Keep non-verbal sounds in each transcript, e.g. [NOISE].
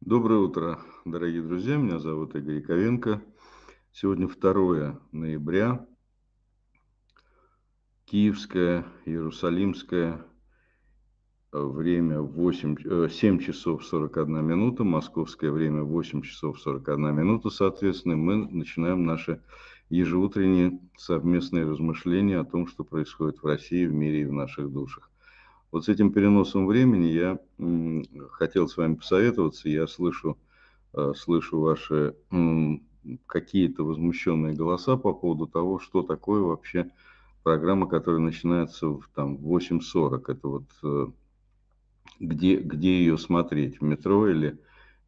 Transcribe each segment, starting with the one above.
Доброе утро, дорогие друзья. Меня зовут Игорь Яковенко. Сегодня 2 ноября. Киевское, Иерусалимское. Э, время 8, 7 э, часов 41 минута. Московское время 8 часов 41 минута. Соответственно, мы начинаем наши ежеутренние совместные размышления о том, что происходит в России, в мире и в наших душах. Вот с этим переносом времени я хотел с вами посоветоваться. Я слышу, э, слышу ваши какие-то возмущенные голоса по поводу того, что такое вообще программа, которая начинается в там, 8.40. Это вот э, где, где ее смотреть, в метро или,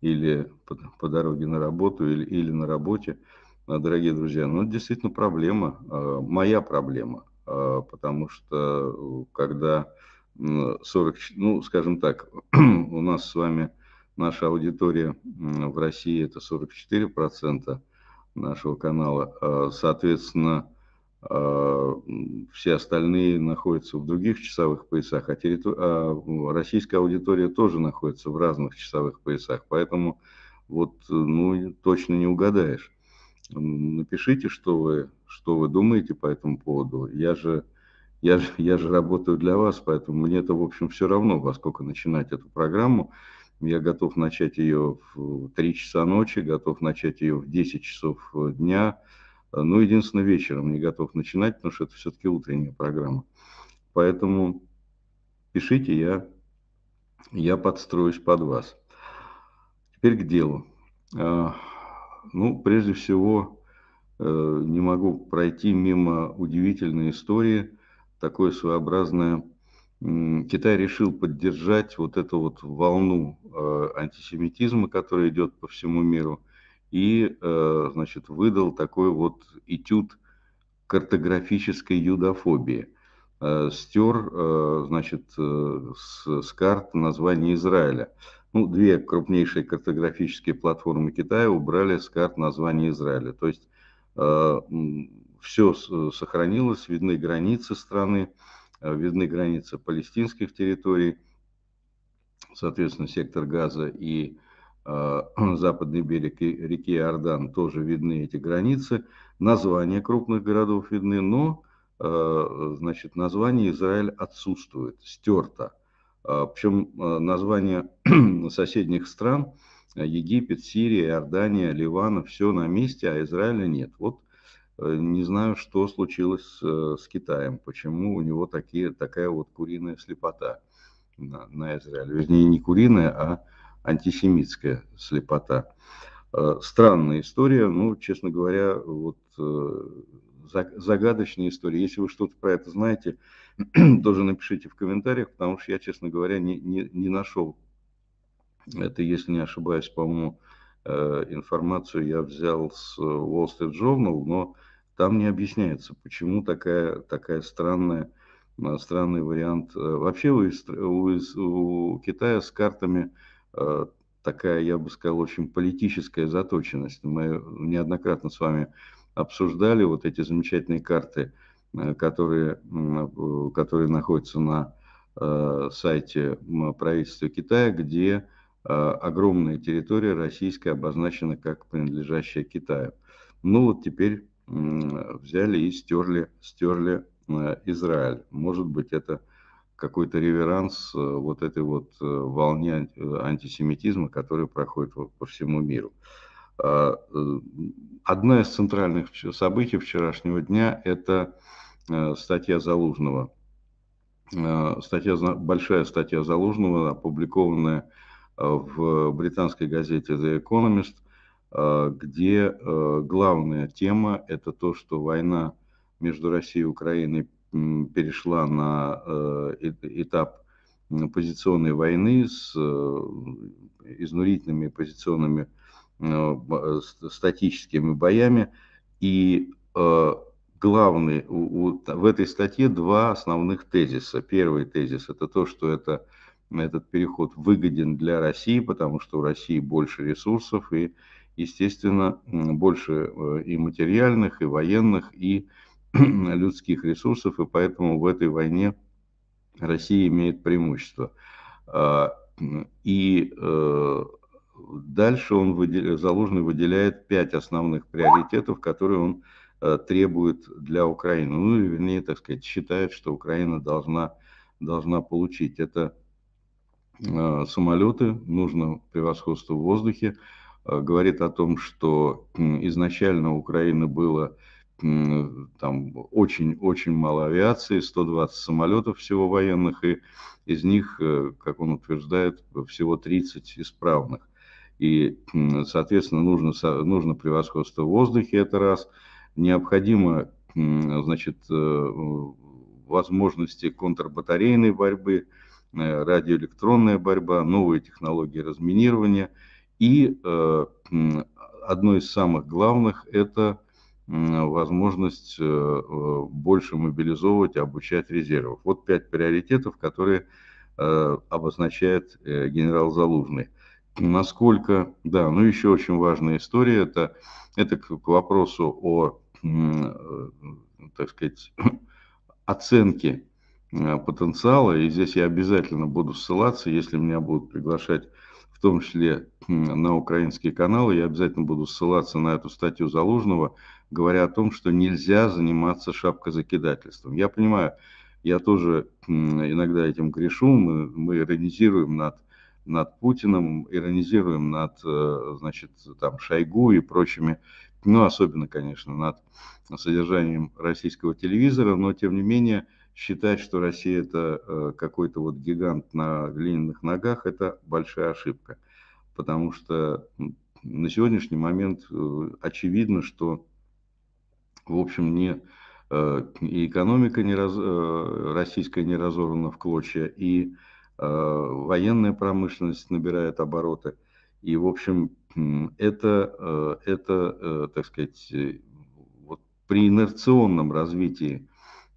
или по, по дороге на работу, или, или на работе. А, дорогие друзья, ну это действительно проблема, э, моя проблема, потому что когда 40, ну, скажем так, [CLEARS THROAT] у нас с вами наша аудитория в России это 44% нашего канала. А, соответственно, а, все остальные находятся в других часовых поясах, а, территор... а российская аудитория тоже находится в разных часовых поясах, поэтому вот э, ну точно не угадаешь. Напишите, что вы что вы думаете по этому поводу. Я же я же, я же работаю для вас, поэтому мне это, в общем, все равно, во сколько начинать эту программу. Я готов начать ее в 3 часа ночи, готов начать ее в 10 часов э, дня. Ну, единственное, вечером не готов начинать, потому что это все-таки утренняя программа. Поэтому пишите, я, я подстроюсь под вас. Теперь к делу. А, ну, прежде всего, э, не могу пройти мимо удивительной истории – такое своеобразное... Китай решил поддержать вот эту вот волну э, антисемитизма, которая идет по всему миру, и, э, значит, выдал такой вот этюд картографической юдофобии. Э, стер, значит, с, с карт название Израиля. Ну, две крупнейшие картографические платформы Китая убрали с карт название Израиля. То есть все э, сохранилось, видны границы страны, э, видны границы палестинских территорий, соответственно, сектор Газа и э, [CLEARS THROAT] западный берег реки Иордан тоже видны эти границы, названия крупных городов видны, но значит, название Израиль отсутствует, стерто. причем названия [CLEARS THROAT] соседних стран, Египет, Сирия, Иордания, Ливана, все на месте, а Израиля нет. Вот Э, не знаю, что случилось э, с Китаем, почему у него такие, такая вот куриная слепота на, на Израиль. Вернее, не куриная, а антисемитская слепота. Э, странная история, ну, честно говоря, вот загадочная история. Если вы что-то про это знаете, [CLEARS THROAT] тоже напишите в комментариях, потому что я, честно говоря, не, не, не нашел. Это, если не ошибаюсь, по-моему, информацию я взял с Wall Street Journal, но там не объясняется, почему такая, такая странная, э, странный вариант. Э, вообще у, у, у Китая с картами э, такая, я бы сказал, очень политическая заточенность. Мы неоднократно с вами обсуждали вот эти замечательные карты, которые, которые находятся на сайте правительства Китая, где огромная территория российская обозначена как принадлежащая Китаю. Ну вот теперь взяли и стерли, стерли э, Израиль. Может быть, это какой-то реверанс э, вот этой вот э, волне антисемитизма, которая проходит по всему миру. А, Одно из центральных событий вчерашнего дня – это статья Залужного. Статья, большая статья Залужного, опубликованная в британской газете The Economist – а, где а, главная тема – это то, что война между Россией и Украиной перешла на а, э, этап позиционной войны с э, изнурительными позиционными э, статическими боями. И главный, в этой статье два основных тезиса. Первый тезис – это то, что это, этот переход выгоден для России, потому что у России больше ресурсов и ресурсов естественно, больше э, и материальных, и военных, и [CLEARS THROAT] людских ресурсов, и поэтому в этой войне Россия имеет преимущество. А, и э, дальше он заложенный выделяет пять основных приоритетов, которые он э, требует для Украины. Ну, или, вернее, так сказать, считает, что Украина должна, должна получить. Это самолеты, нужно превосходство в воздухе, Э, говорит о том, что изначально у Украины было там очень-очень мало авиации, 120 самолетов всего военных, и из них, э, как он утверждает, всего 30 исправных. И, соответственно, нужно, нужно превосходство в воздухе, это раз. Необходимо, значит, э, возможности контрбатарейной борьбы, радиоэлектронная борьба, новые технологии разминирования – и э, одно из самых главных – это возможность э, э, больше мобилизовывать и обучать резервов. Вот пять приоритетов, которые обозначает генерал Залужный. Насколько, да, ну еще очень важная история, это, это к, к вопросу о, так сказать, [COUGHS] оценке потенциала, и здесь я обязательно буду ссылаться, если меня будут приглашать в том числе на украинские каналы. Я обязательно буду ссылаться на эту статью Залужного, говоря о том, что нельзя заниматься шапкозакидательством. Я понимаю, я тоже иногда этим грешу, мы, мы иронизируем над, над Путиным, иронизируем над э, значит, там, Шойгу и прочими, ну, особенно, конечно, над содержанием российского телевизора, но, тем не менее, считать, что Россия это э, какой-то вот гигант на глиняных ногах, это большая ошибка. Потому что на сегодняшний момент э, очевидно, что, в общем, не, э, и экономика не раз, российская не разорвана в клочья, и военная промышленность набирает обороты. И, в общем, это, это так сказать, вот при инерционном развитии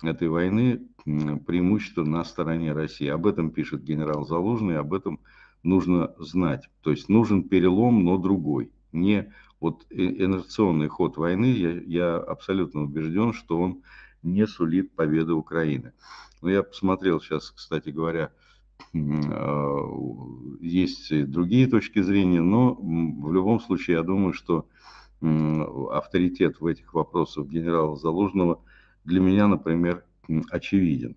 этой войны преимущество на стороне России. Об этом пишет генерал Залужный, об этом нужно знать. То есть нужен перелом, но другой. Не вот э, инерционный ход войны, я, я абсолютно убежден, что он не сулит победы Украины. Но я посмотрел сейчас, кстати говоря, э, есть другие точки зрения, но в любом случае я думаю, что авторитет в этих вопросах генерала Залужного для меня, например, очевиден.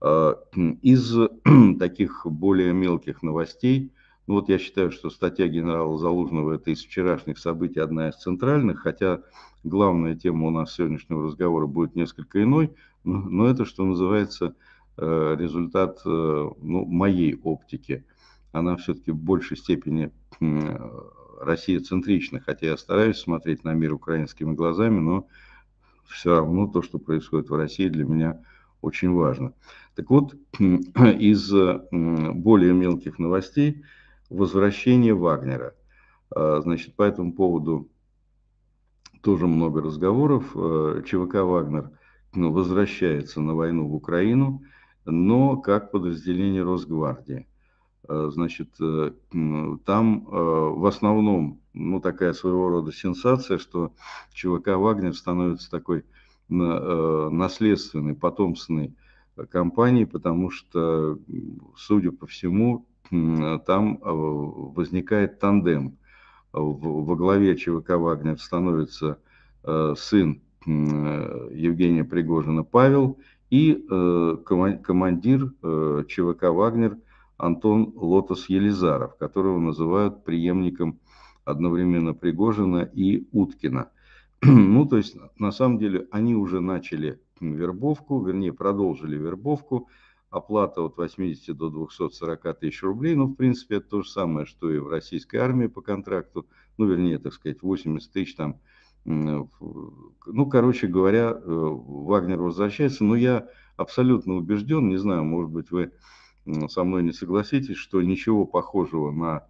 А, из [CLEARS THROAT] таких более мелких новостей, ну вот я считаю, что статья генерала Залужного это из вчерашних событий одна из центральных, хотя главная тема у нас сегодняшнего разговора будет несколько иной, но это, что называется, э, результат э, ну, моей оптики. Она все-таки в большей степени э, Россия центрична, хотя я стараюсь смотреть на мир украинскими глазами, но все равно то, что происходит в России, для меня очень важно. Так вот, [CLEARS THROAT] из более мелких новостей возвращение Вагнера. А, значит, по этому поводу тоже много разговоров. А, ЧВК «Вагнер» ну, возвращается на войну в Украину, но как подразделение Росгвардии. Э, значит, э, там э, в основном, ну, такая своего рода сенсация, что ЧВК «Вагнер» становится такой наследственной, потомственной компанией, потому что, судя по всему, там возникает тандем. Во главе ЧВК «Вагнер» становится сын Евгения Пригожина Павел и командир ЧВК «Вагнер» – Антон Лотос-Елизаров, которого называют преемником одновременно Пригожина и Уткина. [CLEARS THROAT] ну, то есть, на самом деле, они уже начали вербовку, вернее, продолжили вербовку, оплата от 80 до 240 тысяч рублей. Ну, в принципе, это то же самое, что и в российской армии по контракту. Ну, вернее, так сказать, 80 тысяч там. Ну, короче говоря, э, Вагнер возвращается. Но я абсолютно убежден, не знаю, может быть, вы со мной не согласитесь, что ничего похожего на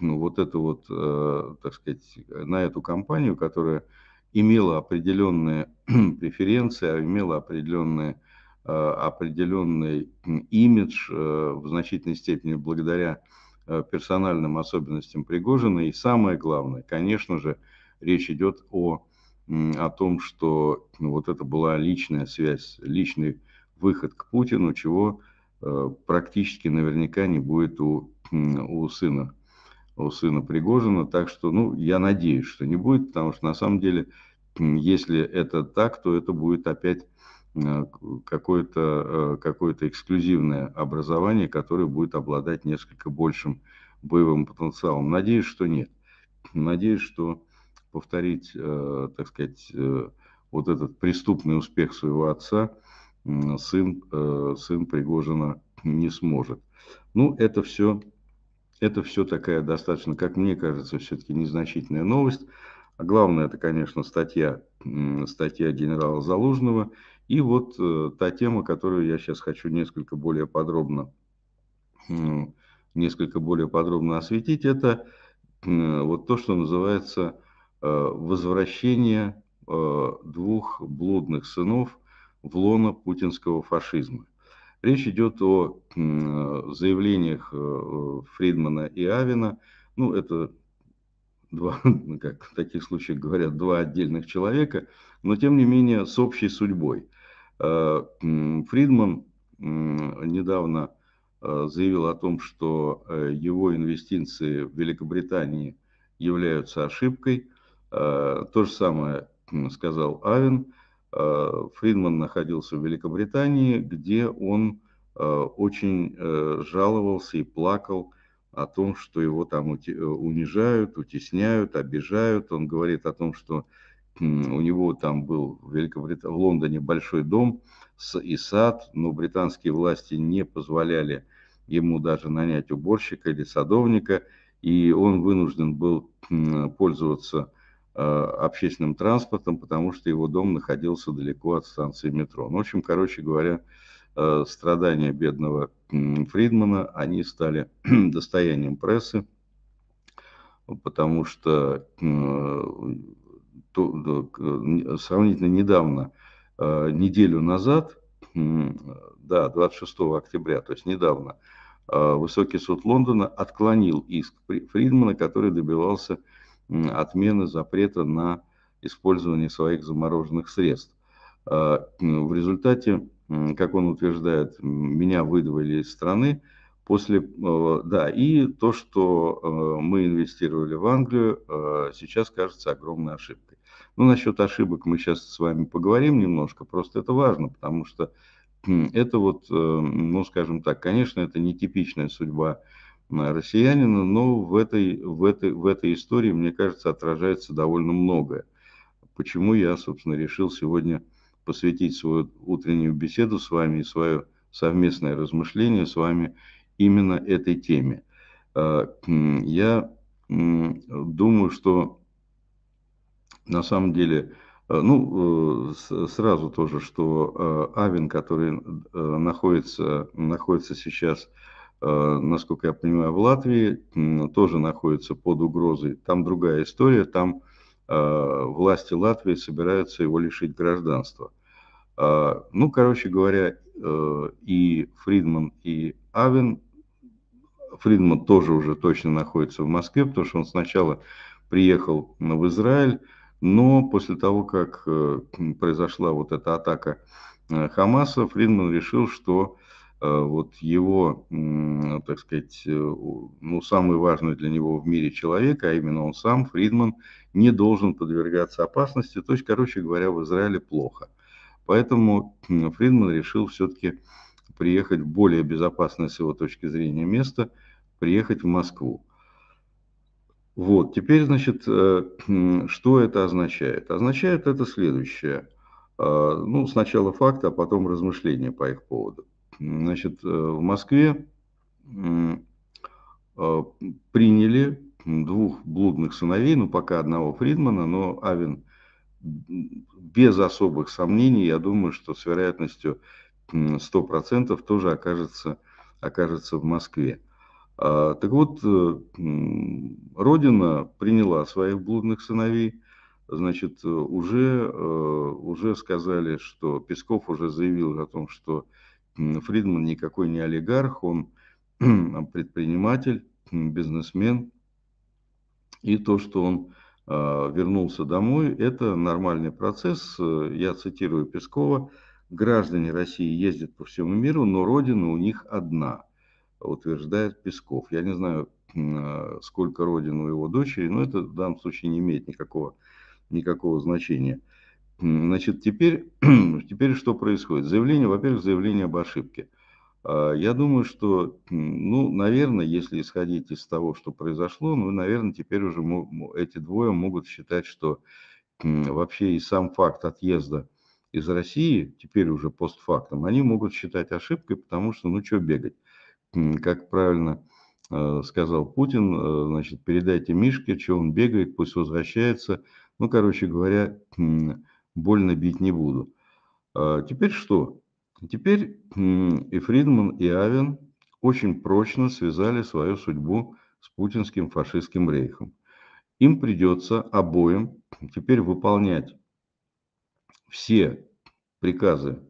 ну, вот эту вот, э, так сказать, на эту компанию, которая имела определенные [CLEARS THROAT] преференции, а имела определенные, э, определенный имидж э, в значительной степени благодаря э, персональным особенностям Пригожина. И самое главное, конечно же, речь идет о, о том, что ну, вот это была личная связь, личный выход к Путину, чего Э, практически наверняка не будет у, у сына у сына Пригожина. Так что, ну, я надеюсь, что не будет, потому что на самом деле, если это так, то это будет опять э, какое-то э, какое эксклюзивное образование, которое будет обладать несколько большим боевым потенциалом. Надеюсь, что нет. Надеюсь, что повторить, так сказать, вот этот преступный успех своего отца – сын, э, сын Пригожина не сможет. Ну, это все, это все такая достаточно, как мне кажется, все-таки незначительная новость. А главное, это, конечно, статья, статья генерала Залужного. И вот э, та тема, которую я сейчас хочу несколько более подробно, несколько более подробно осветить, это вот то, что называется э, возвращение двух блудных сынов – в лоно путинского фашизма. Речь идет о заявлениях э, Фридмана и Авина. Ну, это два, [LAUGHS] ну, как в таких случаях говорят, два отдельных человека, но тем не менее с общей судьбой. Э, Фридман недавно э, заявил о том, что его инвестиции в Великобритании являются ошибкой. То же самое сказал Авин. Э, Фридман находился в Великобритании, где он э, очень э, жаловался и плакал о том, что его там унижают, утесняют, обижают. Он говорит о том, что у него там был в, Великобрит... в Лондоне большой дом и сад, но британские власти не позволяли ему даже нанять уборщика или садовника, и он вынужден был пользоваться Э, общественным транспортом, потому что его дом находился далеко от станции метро. Ну, в общем, короче говоря, э, страдания бедного Фридмана, они стали [CLEARS THROAT] достоянием прессы, потому что э, сравнительно недавно, неделю назад, да, 26 октября, то есть недавно, Высокий суд Лондона отклонил иск Фридмана, который добивался отмены запрета на использование своих замороженных средств. А, в результате, как он утверждает, меня выдавали из страны. После, а, да, и то, что а, мы инвестировали в Англию, сейчас кажется огромной ошибкой. Ну, насчет ошибок мы сейчас с вами поговорим немножко, просто это важно, потому что это вот, э, ну, скажем так, конечно, это нетипичная судьба россиянина, но в этой, в, этой, в этой истории, мне кажется, отражается довольно многое. Почему я, собственно, решил сегодня посвятить свою утреннюю беседу с вами и свое совместное размышление с вами именно этой теме. А, я думаю, что на самом деле, а, ну, э, сразу тоже, что а, Авен, который э, находится, находится сейчас в Э, насколько я понимаю, в Латвии тоже находится под угрозой. Там другая история, там э, власти Латвии собираются его лишить гражданства. Э, ну, короче говоря, и Фридман, и Авен, Фридман тоже уже точно находится в Москве, потому что он сначала приехал в Израиль, но после того, как произошла вот эта атака Хамаса, Фридман решил, что Э, вот его, так сказать, э, ну, самый важный для него в мире человек, а именно он сам, Фридман, не должен подвергаться опасности. То есть, короче говоря, в Израиле плохо. Поэтому Фридман решил все-таки приехать в более безопасное с его точки зрения место, приехать в Москву. Вот, теперь, значит, э, что это означает? Означает это следующее. Ну, сначала факты, а потом размышления по их поводу. Значит, э, в Москве э, приняли двух блудных сыновей, ну пока одного Фридмана, но Авен без особых сомнений, я думаю, что с вероятностью 100% тоже окажется, окажется в Москве. А, так вот, э, Родина приняла своих блудных сыновей, значит, уже, уже сказали, что Песков уже заявил о том, что Фридман никакой не олигарх, он [CLEARS THROAT] предприниматель, бизнесмен. И то, что он а, вернулся домой, это нормальный процесс. Э, я цитирую Пескова. Граждане России ездят по всему миру, но родина у них одна, утверждает Песков. Я не знаю, а, сколько родин у его дочери, но это в данном случае не имеет никакого, никакого значения. Значит, теперь, [CLEARS THROAT] теперь что происходит? Заявление, во-первых, заявление об ошибке. А, я думаю, что, ну, наверное, если исходить из того, что произошло, ну, наверное, теперь уже эти двое могут считать, что вообще и сам факт отъезда из России, теперь уже постфактом, они могут считать ошибкой, потому что, ну, что бегать. Как правильно э, сказал Путин, э, значит, передайте Мишке, что он бегает, пусть возвращается. Ну, короче говоря, больно бить не буду. А, теперь что? Теперь и Фридман, и Авен очень прочно связали свою судьбу с путинским фашистским рейхом. Им придется обоим теперь выполнять все приказы.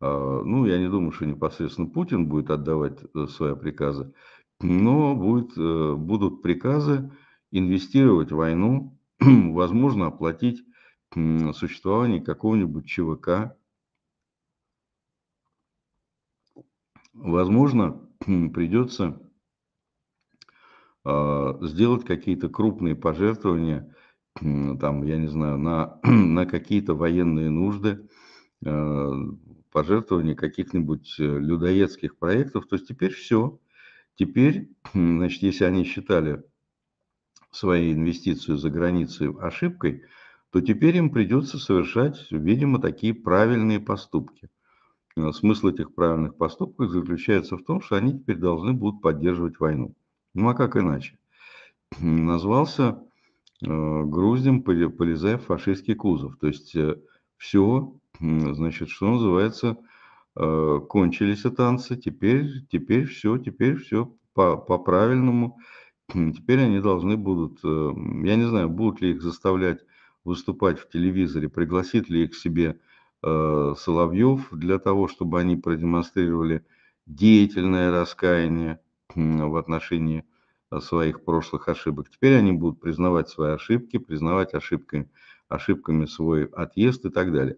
А, ну, я не думаю, что непосредственно Путин будет отдавать э, свои приказы, но будет, э, будут приказы инвестировать в войну, [CLEARS THROAT] возможно, оплатить существование какого-нибудь ЧВК. Возможно, придется а, сделать какие-то крупные пожертвования, там, я не знаю, на, [CLEARS THROAT] на какие-то военные нужды, а, пожертвования каких-нибудь э, людоедских проектов. То есть теперь все. Теперь, значит, если они считали свои инвестиции за границей ошибкой, то теперь им придется совершать, видимо, такие правильные поступки. Э, смысл этих правильных поступков заключается в том, что они теперь должны будут поддерживать войну. Ну а как иначе? [CLEARS THROAT] Назвался э, груздем, полезая в фашистский кузов. То есть э, все, значит, что называется, э, кончились танцы, теперь, теперь все, теперь все по, по правильному. Теперь они должны будут, э, я не знаю, будут ли их заставлять выступать в телевизоре, пригласит ли их к себе э, Соловьев для того, чтобы они продемонстрировали деятельное раскаяние в отношении э, своих прошлых ошибок. Теперь они будут признавать свои ошибки, признавать ошибками, ошибками свой отъезд и так далее.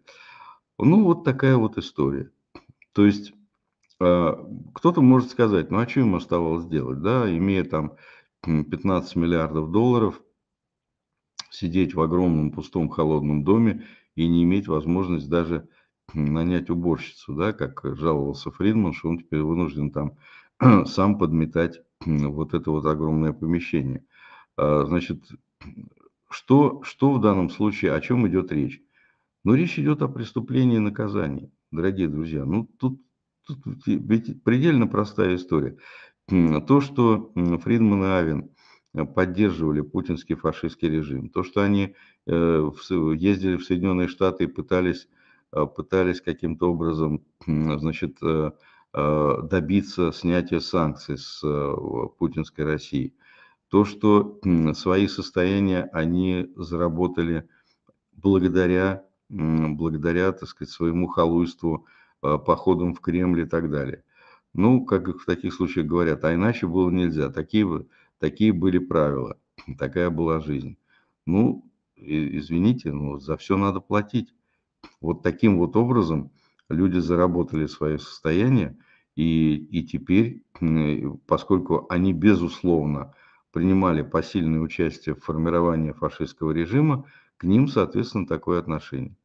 Ну, вот такая вот история. То есть э, кто-то может сказать, ну а что им оставалось делать, да, имея там 15 миллиардов долларов – сидеть в огромном пустом холодном доме и не иметь возможность даже нанять уборщицу, да, как жаловался Фридман, что он теперь вынужден там [CLEARS THROAT] сам подметать вот это вот огромное помещение. А, значит, что, что в данном случае, о чем идет речь? Ну, речь идет о преступлении и наказании, дорогие друзья. Ну, тут, тут ведь предельно простая история. То, что Фридман и Авен – Э, поддерживали путинский фашистский режим. То, что они э, ездили в Соединенные Штаты и пытались, э, пытались каким-то образом значит, добиться снятия санкций с путинской России. То, что свои состояния они заработали благодаря, благодаря так сказать, своему халуйству, походам в Кремль и так далее. Ну, как в таких случаях говорят, а иначе было нельзя. Такие Такие были правила, [CLEARS THROAT] такая была жизнь. Ну, извините, но за все надо платить. Вот таким вот образом люди заработали свое состояние, и, и теперь, [CLEARS THROAT] э, поскольку они, безусловно, принимали посильное участие в формировании фашистского режима, к ним, соответственно, такое отношение.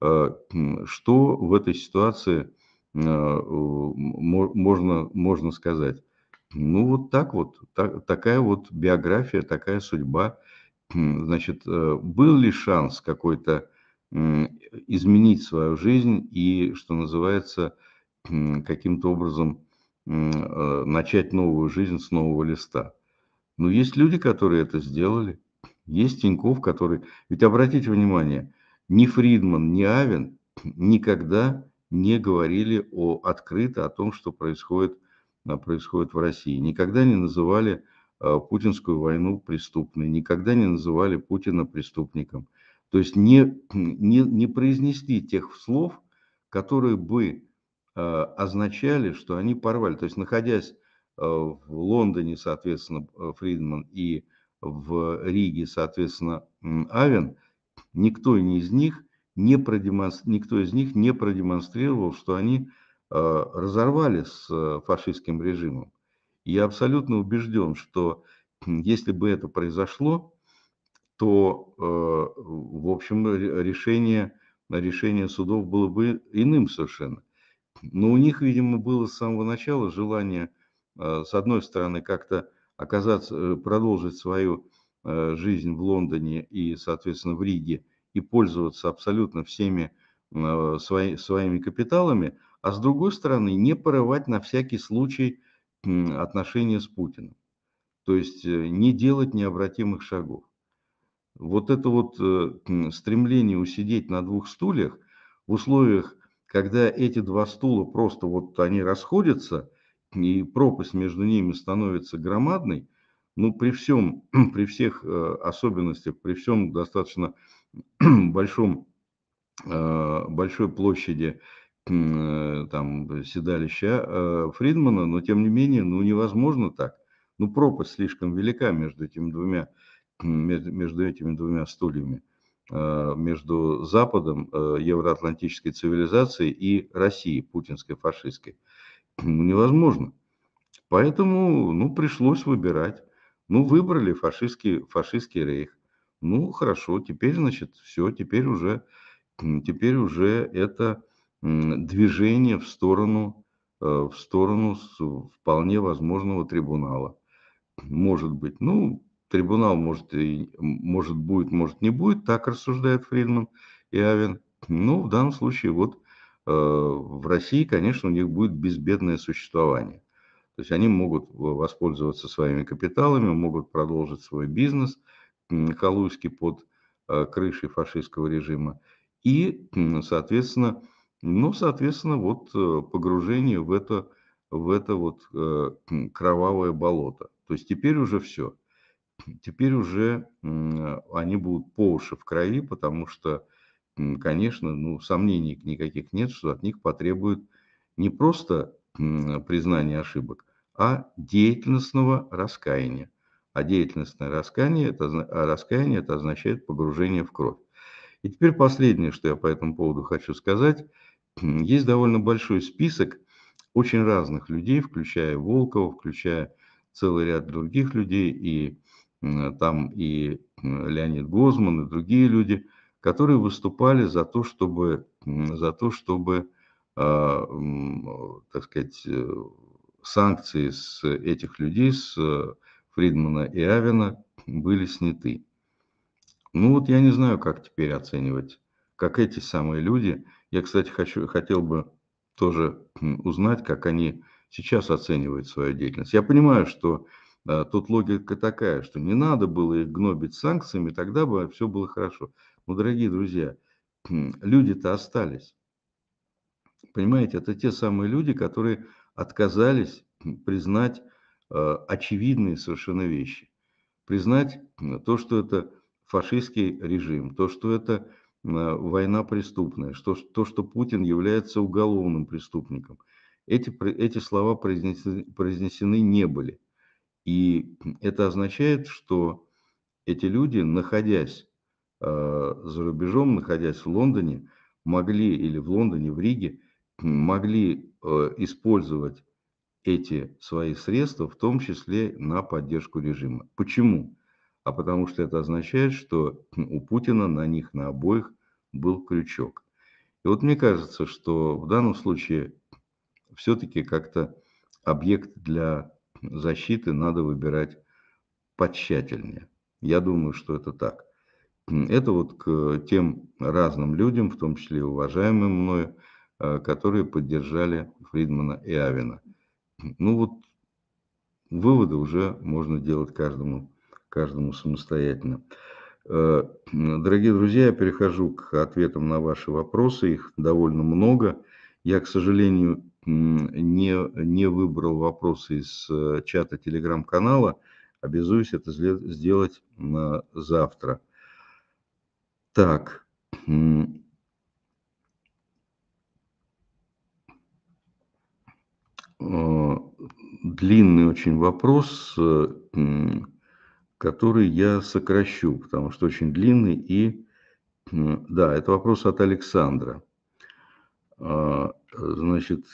Э, что в этой ситуации э, можно, можно сказать? Ну, вот так вот, так, такая вот биография, такая судьба. Значит, э, был ли шанс какой-то изменить свою жизнь и, что называется, каким-то образом э, начать новую жизнь с нового листа? Но ну, есть люди, которые это сделали. Есть Тиньков, который... Ведь обратите внимание, ни Фридман, ни Авен никогда не говорили о, открыто о том, что происходит а, происходит в России. Никогда не называли а, путинскую войну преступной, никогда не называли Путина преступником. То есть не, не, не произнесли тех слов, которые бы а, означали, что они порвали. То есть находясь в Лондоне, соответственно, Фридман и в Риге, соответственно, Авен, никто из них не продемонстрировал, никто из них не продемонстрировал, что они Э, разорвали с э, фашистским режимом. Я абсолютно убежден, что если бы это произошло, то, э, в общем, решение, решение судов было бы иным совершенно. Но у них, видимо, было с самого начала желание, с одной стороны, как-то оказаться, продолжить свою жизнь в Лондоне и, соответственно, в Риге и пользоваться абсолютно всеми свои, своими капиталами – а с другой стороны не порывать на всякий случай отношения с Путиным. То есть э, не делать необратимых шагов. Вот это вот э, стремление усидеть на двух стульях в условиях, когда эти два стула просто вот они расходятся, и пропасть между ними становится громадной, ну, при всем, [CLEARS THROAT] при всех э, особенностях, при всем достаточно [CLEARS THROAT] большом, большой площади Э, там, э, седалища э, Фридмана, но тем не менее, ну, невозможно так. Ну, пропасть слишком велика между этими двумя, между этими двумя стульями, между Западом, евроатлантической цивилизацией и Россией, путинской, фашистской. Ну, невозможно. Поэтому, ну, пришлось выбирать. Ну, выбрали фашистский, фашистский рейх. Ну, хорошо, теперь, значит, все, теперь уже, теперь уже это движение в сторону, э, в сторону вполне возможного трибунала. Может быть, ну, трибунал может, и, может будет, может не будет, так рассуждает Фридман и Авен. Ну, в данном случае вот э, в России, конечно, у них будет безбедное существование. То есть они могут воспользоваться своими капиталами, могут продолжить свой бизнес халуйский под э, крышей фашистского режима. И, соответственно, ну, соответственно, вот э, погружение в это, в это вот э, кровавое болото. То есть теперь уже все. Теперь уже они будут по уши в крови, потому что, конечно, ну, сомнений никаких нет, что от них потребуют не просто признания ошибок, а деятельностного раскаяния. А деятельностное раскаяние это, а раскаяние это означает погружение в кровь. И теперь последнее, что я по этому поводу хочу сказать – есть довольно большой список очень разных людей, включая Волкова, включая целый ряд других людей, и э, там и Леонид Гозман, и другие люди, которые выступали за то, чтобы, за то, чтобы а, э, так сказать, э, санкции с этих людей, с Фридмана и Авина, были сняты. Ну вот я не знаю, как теперь оценивать, как эти самые люди – я, кстати, хочу, хотел бы тоже узнать, как они сейчас оценивают свою деятельность. Я понимаю, что а, тут логика такая, что не надо было их гнобить санкциями, тогда бы все было хорошо. Но, дорогие друзья, люди-то остались. Понимаете, это те самые люди, которые отказались признать э, очевидные совершенно вещи. Признать то, что это фашистский режим, то, что это Э, война преступная, что, то, что Путин является уголовным преступником. Эти, эти слова произнесены, произнесены не были. И это означает, что эти люди, находясь э, за рубежом, находясь в Лондоне, могли, или в Лондоне, в Риге, могли э, использовать эти свои средства, в том числе на поддержку режима. Почему? а потому что это означает, что [CLEARS THROAT] у Путина на них, на обоих был крючок. И вот мне кажется, что в данном случае все-таки как-то объект для защиты надо выбирать потщательнее. Я думаю, что это так. Это вот к тем разным людям, в том числе и уважаемым мною, э, которые поддержали Фридмана и Авина. Ну вот выводы уже можно делать каждому каждому самостоятельно. Э, дорогие друзья, я перехожу к ответам на ваши вопросы. Их довольно много. Я, к сожалению, не, не выбрал вопросы из э, чата телеграм-канала. Обязуюсь это сделать завтра. Так. Э, длинный очень вопрос который я сокращу, потому что очень длинный. И да, это вопрос от Александра. А, значит,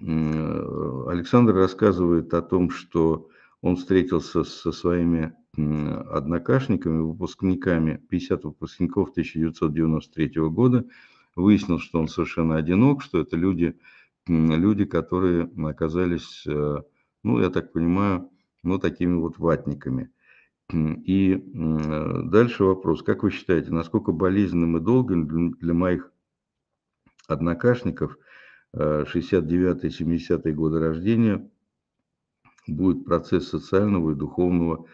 Александр рассказывает о том, что он встретился со своими однокашниками, выпускниками, 50 выпускников 1993 года, выяснил, что он совершенно одинок, что это люди, люди которые оказались, э, ну, я так понимаю, ну, такими вот ватниками – и дальше вопрос. Как вы считаете, насколько болезненным и долгим для моих однокашников 69-70 э, годы рождения будет процесс социального и духовного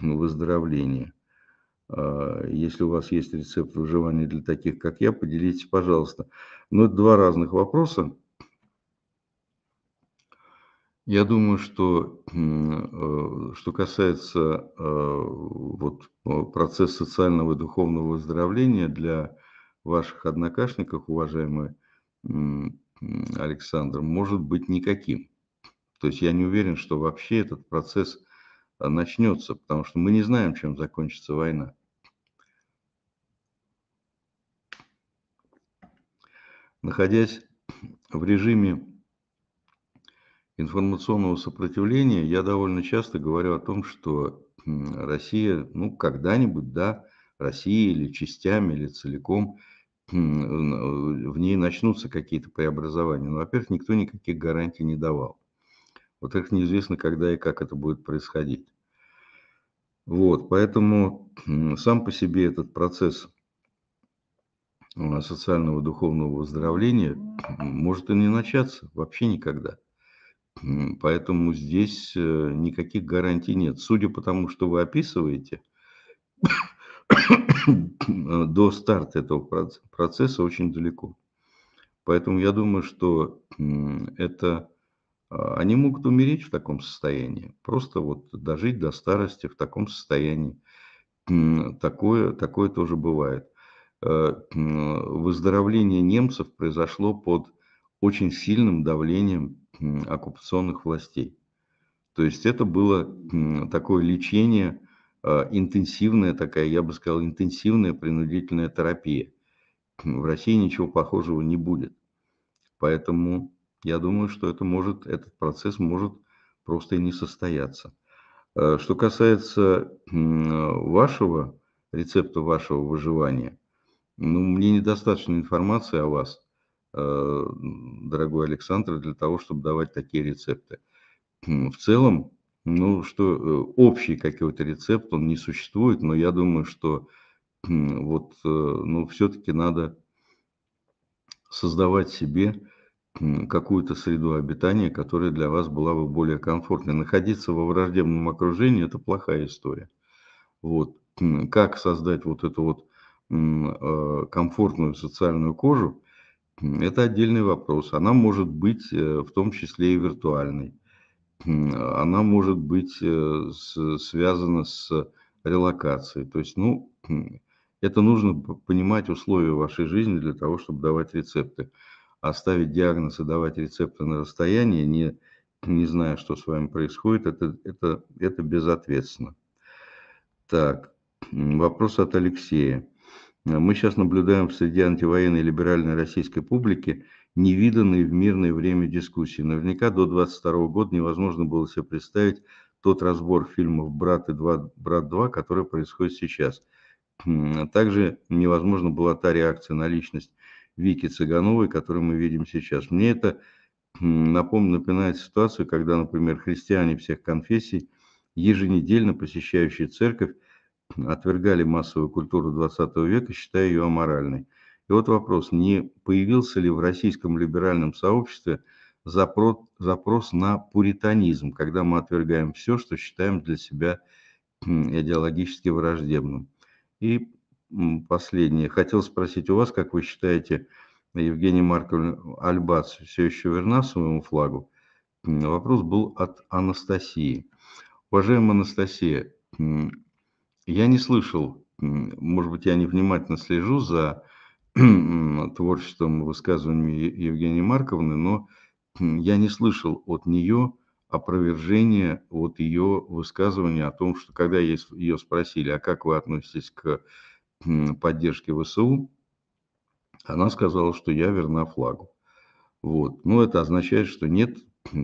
ну, выздоровления? А, если у вас есть рецепт выживания для таких, как я, поделитесь, пожалуйста. Но ну, это два разных вопроса. Я думаю, что э, что касается э, вот, э, процесса социального и духовного выздоровления для ваших однокашников, уважаемый Александр, может быть никаким. То есть я не уверен, что вообще этот процесс начнется, потому что мы не знаем, чем закончится война. Находясь в режиме информационного сопротивления, я довольно часто говорю о том, что Россия, ну, когда-нибудь, да, Россия или частями, или целиком, э, в ней начнутся какие-то преобразования. Но, ну, во-первых, никто никаких гарантий не давал. Во-вторых, неизвестно, когда и как это будет происходить. Вот, поэтому сам по себе этот процесс э, социального духовного выздоровления может и не начаться вообще никогда – Поэтому здесь э, никаких гарантий нет. Судя по тому, что вы описываете, [COUGHS] до старта этого процесса очень далеко. Поэтому я думаю, что это а, они могут умереть в таком состоянии, просто вот дожить до старости в таком состоянии. Такое, такое тоже бывает. Э, выздоровление немцев произошло под очень сильным давлением оккупационных властей. То есть это было такое лечение, а, интенсивная такая, я бы сказал, интенсивная принудительная терапия. В России ничего похожего не будет. Поэтому я думаю, что это может, этот процесс может просто и не состояться. А, что касается вашего рецепта вашего выживания, ну, мне недостаточно информации о вас – Э, дорогой Александр, для того, чтобы давать такие рецепты. В целом, ну, что э, общий какой-то рецепт, он не существует, но я думаю, что вот, э, ну, все-таки надо создавать себе какую-то среду обитания, которая для вас была бы более комфортной. Находиться во враждебном окружении – это плохая история. Вот. Как создать вот эту вот комфортную социальную кожу, это отдельный вопрос. Она может быть э, в том числе и виртуальной. Она может быть э, связана с релокацией. То есть, ну, это нужно понимать условия вашей жизни для того, чтобы давать рецепты. Оставить диагноз и давать рецепты на расстоянии, не, не зная, что с вами происходит, это, это, это безответственно. Так, вопрос от Алексея. Мы сейчас наблюдаем в среде антивоенной либеральной российской публики невиданные в мирное время дискуссии. Наверняка до 22 года невозможно было себе представить тот разбор фильмов «Брат» и два «Брат 2», который происходит сейчас. А также невозможно была та реакция на личность Вики Цыгановой, которую мы видим сейчас. Мне это напомню, напоминает ситуацию, когда, например, христиане всех конфессий, еженедельно посещающие церковь, отвергали массовую культуру 20 века, считая ее аморальной. И вот вопрос, не появился ли в российском либеральном сообществе запрос, запрос на пуританизм, когда мы отвергаем все, что считаем для себя идеологически враждебным. И последнее. Хотел спросить у вас, как вы считаете, Евгений Маркович Альбац все еще верна своему флагу? Вопрос был от Анастасии. Уважаемая Анастасия, я не слышал, может быть, я невнимательно слежу за [CLEARS THROAT] творчеством и высказываниями Евгении Марковны, но я не слышал от нее опровержения вот ее высказывания о том, что когда ее спросили, а как вы относитесь к поддержке ВСУ, она сказала, что я верна флагу. Вот. Но ну, это означает, что нет,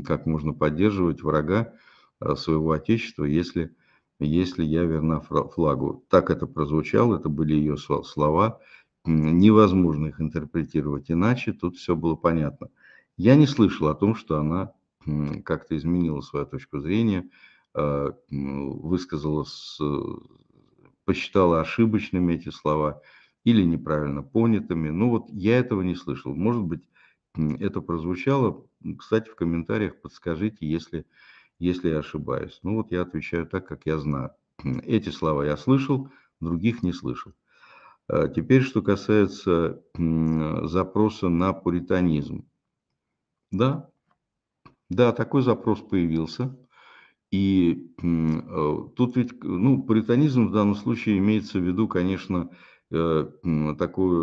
как можно поддерживать врага а, своего отечества, если если я верна флагу. Так это прозвучало, это были ее слова. Невозможно их интерпретировать иначе, тут все было понятно. Я не слышал о том, что она как-то изменила свою точку зрения, э, высказала, посчитала ошибочными эти слова или неправильно понятыми. Ну вот я этого не слышал. Может быть, это прозвучало. Кстати, в комментариях подскажите, если если я ошибаюсь. Ну вот я отвечаю так, как я знаю. [CLEARS THROAT] Эти слова я слышал, других не слышал. А теперь, что касается запроса на пуританизм. Да, да, такой запрос появился. И э, тут ведь, ну, пуританизм в данном случае имеется в виду, конечно, э, такую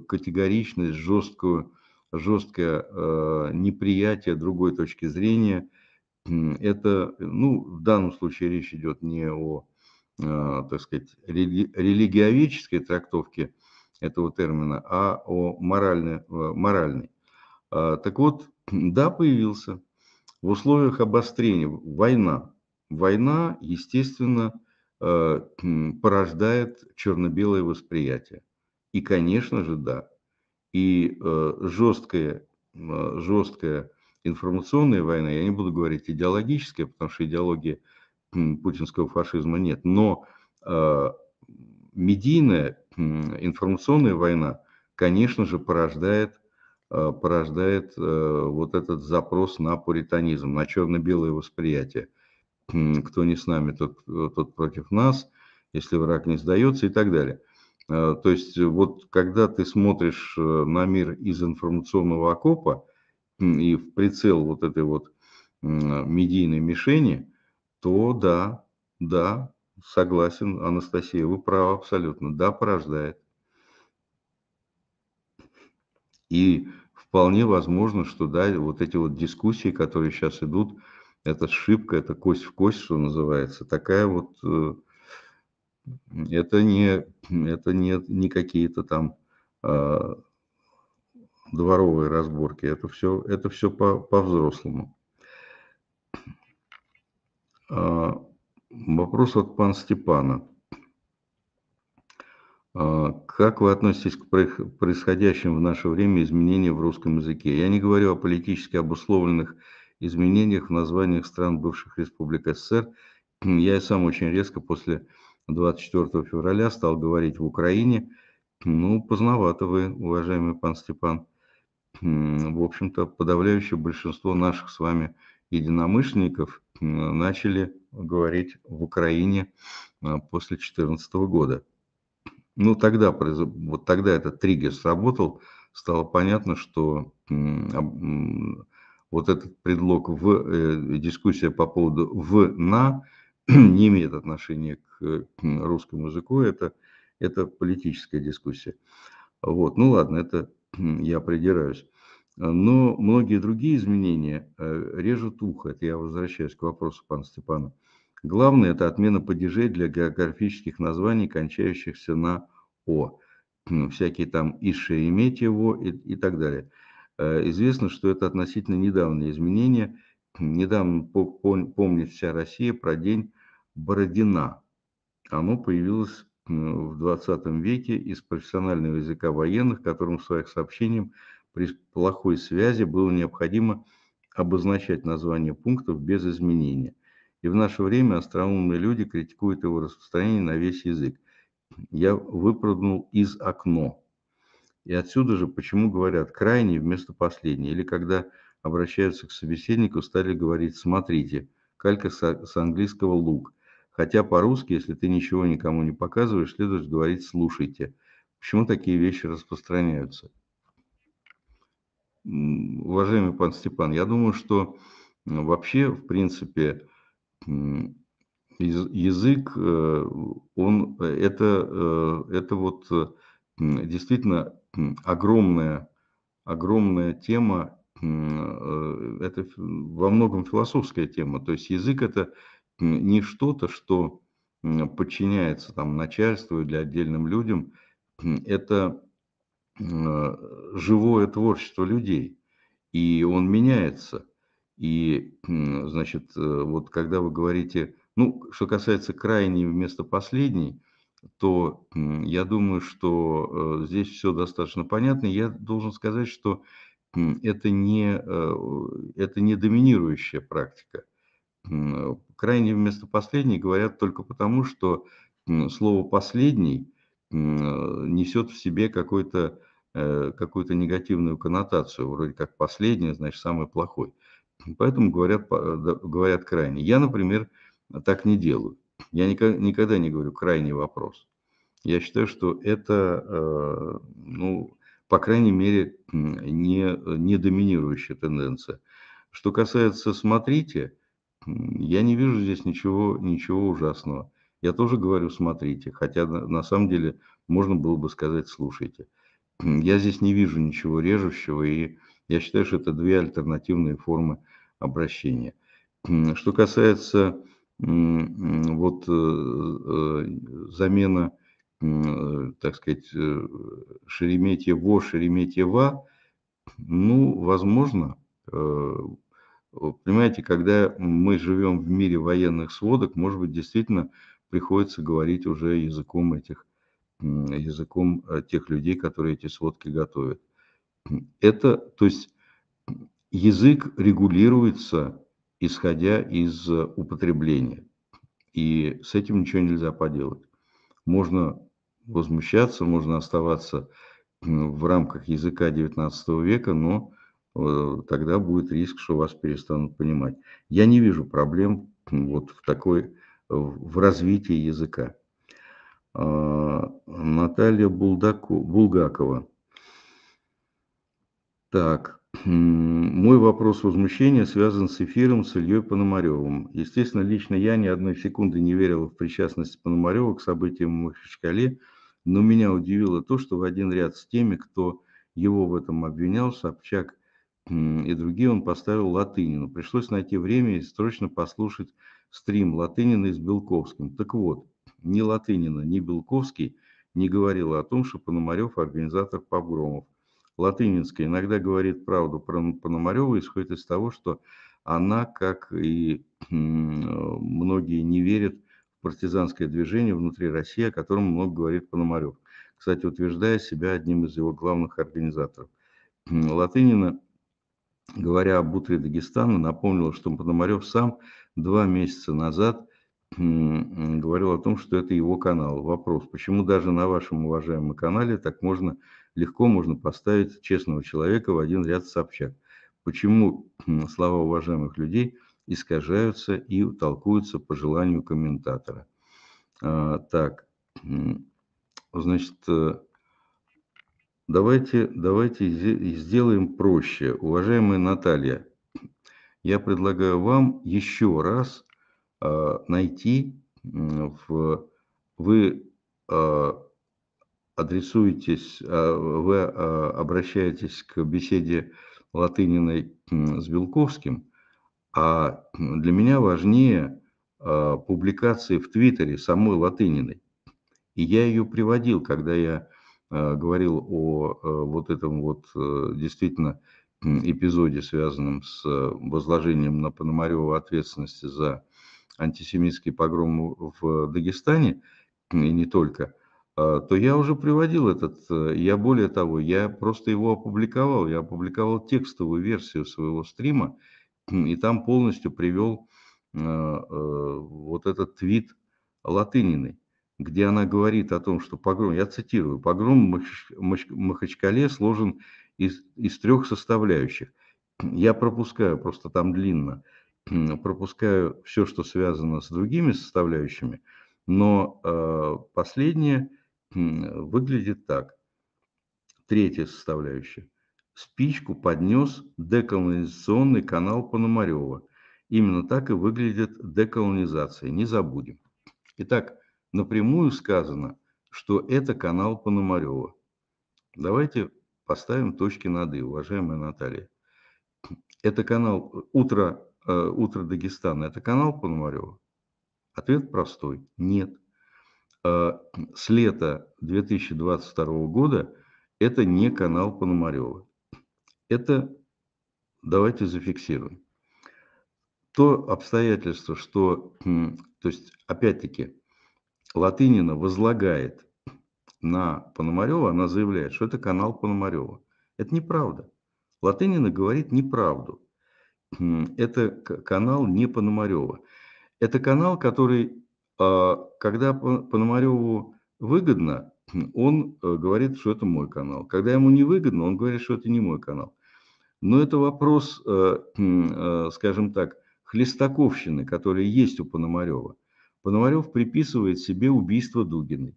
э, категоричность, жесткую, жесткое неприятие другой точки зрения – это, э, ну, в данном случае речь идет не о, а, так сказать, рели религиоведческой трактовке этого термина, а о моральной. А, моральной. А, так вот, [CLEARS THROAT] да, появился в условиях обострения война. Война, естественно, [CLEARS THROAT] порождает черно-белое восприятие. И, конечно же, да. И жесткое, жесткое информационная война, я не буду говорить идеологическая, потому что идеологии путинского фашизма нет, но э, медийная э, информационная война, конечно же, порождает, э, порождает э, вот этот запрос на пуританизм, на черно-белое восприятие. Кто не с нами, тот, тот против нас, если враг не сдается и так далее. А, то есть вот когда ты смотришь э, на мир из информационного окопа, и в прицел вот этой вот медийной мишени, то да, да, согласен, Анастасия, вы правы абсолютно, да, порождает. И вполне возможно, что да, вот эти вот дискуссии, которые сейчас идут, это шибка, это кость в кость, что называется, такая вот, э, это не, это не, не какие-то там а, дворовые разборки. Это все, это все по, по-взрослому. А, вопрос от пан Степана. А, как вы относитесь к происходящим в наше время изменениям в русском языке? Я не говорю о политически обусловленных изменениях в названиях стран бывших республик СССР. Я и сам очень резко после 24 февраля стал говорить в Украине. Ну, поздновато вы, уважаемый пан Степан в общем-то, подавляющее большинство наших с вами единомышленников начали говорить в Украине а, после 2014 года. Ну, тогда, вот тогда этот триггер сработал, стало понятно, что вот этот предлог в э, дискуссия по поводу в на [CLEARS THROAT] не имеет отношения к русскому языку, это, это политическая дискуссия. Вот, ну ладно, это я придираюсь. Но многие другие изменения э, режут ухо. Это я возвращаюсь к вопросу пана Степана. Главное – это отмена падежей для географических названий, кончающихся на «о». Всякие там «ише» иметь его и, и так далее. Э, известно, что это относительно недавние изменения. Недавно помнит вся Россия про день Бородина. Оно появилось в 20 веке из профессионального языка военных, которым в своих сообщениях при плохой связи было необходимо обозначать название пунктов без изменения. И в наше время остроумные люди критикуют его распространение на весь язык. Я выпрыгнул из окно. И отсюда же почему говорят «крайний» вместо «последний». Или когда обращаются к собеседнику, стали говорить «смотрите». Калька с английского «лук». Хотя по-русски, если ты ничего никому не показываешь, следует говорить «слушайте». Почему такие вещи распространяются? Уважаемый пан Степан, я думаю, что вообще, в принципе, язык, э, он, э, это, э, это вот действительно огромная, огромная тема, это во многом философская тема. То есть язык – это не что-то, что подчиняется там начальству или отдельным людям, это э, живое творчество людей, и он меняется. И, значит, э, вот когда вы говорите, ну, что касается крайней вместо последней, то я думаю, что э, здесь все достаточно понятно. Я должен сказать, что это не, это не доминирующая практика крайне вместо последний говорят только потому, что слово «последний» несет в себе э, какую-то какую негативную коннотацию, вроде как «последний» значит «самый плохой». Поэтому говорят, говорят крайне. Я, например, так не делаю. Я никогда не говорю крайний вопрос. Я считаю, что это, э, ну, по крайней мере, не, не доминирующая тенденция. Что касается «смотрите», я не вижу здесь ничего, ничего ужасного. Я тоже говорю «смотрите», хотя на самом деле можно было бы сказать «слушайте». [CLEARS THROAT] Я здесь не вижу ничего режущего, и я считаю, что это две альтернативные формы обращения. Что касается вот э, э, замена, э, так сказать, Шереметьево, Шереметьева, ну, возможно, Понимаете, когда мы живем в мире военных сводок, может быть, действительно приходится говорить уже языком этих, языком э, тех людей, которые эти сводки готовят. Это, то есть, язык регулируется, исходя из э, употребления. И с этим ничего нельзя поделать. Можно возмущаться, можно оставаться в рамках языка XIX века, но Э, тогда будет риск, что вас перестанут понимать. Я не вижу проблем вот в такой, в развитии языка. А, Наталья Булдаку, Булгакова. Так, [CLEARS THROAT] мой вопрос возмущения связан с эфиром с Ильей Пономаревым. Естественно, лично я ни одной секунды не верил в причастность Пономарева к событиям в Махачкале, но меня удивило то, что в один ряд с теми, кто его в этом обвинял, Собчак и другие он поставил Латынину. Пришлось найти время и срочно послушать стрим Латынина и с Белковским. Так вот, ни Латынина, ни Белковский не говорила о том, что Пономарев – организатор погромов. Латынинская иногда говорит правду про Пономарева, исходит из того, что она, как и многие, не верит в партизанское движение внутри России, о котором много говорит Пономарев. Кстати, утверждая себя одним из его главных организаторов. Латынина говоря об утре Дагестана, напомнила, что Пономарев сам два месяца назад говорил о том, что это его канал. Вопрос, почему даже на вашем уважаемом канале так можно легко можно поставить честного человека в один ряд с Собчак? Почему слова уважаемых людей искажаются и толкуются по желанию комментатора? А, так, значит, э, Давайте, давайте сделаем проще. Уважаемая Наталья, я предлагаю вам еще раз э, найти в... Вы э, адресуетесь, э, вы э, обращаетесь к беседе Латыниной с Белковским, а для меня важнее э, публикации в Твиттере самой Латыниной. И я ее приводил, когда я Э, говорил о э, вот этом вот э, действительно эпизоде, связанном с возложением на Пономарева ответственности за антисемитский погром в Дагестане, и не только, то я уже приводил этот, я более того, я просто его опубликовал, я опубликовал текстовую версию своего стрима, и там полностью привел вот этот твит Латыниной где она говорит о том, что погром, я цитирую, погром в Махачкале сложен из, из трех составляющих. [CLEARS THROAT] Я пропускаю, просто там длинно, [CLEARS THROAT] пропускаю все, что связано с другими составляющими, но э, последнее выглядит так. Третья составляющая. Спичку поднес деколонизационный канал Пономарева. Именно так и выглядит деколонизация. Не забудем. Итак, напрямую сказано, что это канал Пономарева. Давайте поставим точки над «и», уважаемая Наталья. Это канал «Утро, э, утро Дагестана» – это канал Пономарева? Ответ простой – нет. Э, с лета 2022 года это не канал Пономарева. Это давайте зафиксируем. То обстоятельство, что, то есть, опять-таки, Латынина возлагает на Пономарева, она заявляет, что это канал Пономарева. Это неправда. Латынина говорит неправду. Это канал не Пономарева. Это канал, который, а, когда Пономареву выгодно, он э, говорит, что это мой канал. Когда ему не выгодно, он говорит, что это не мой канал. Но это вопрос, э, э, скажем так, хлестаковщины, который есть у Пономарева. Пономарев приписывает себе убийство Дугиной.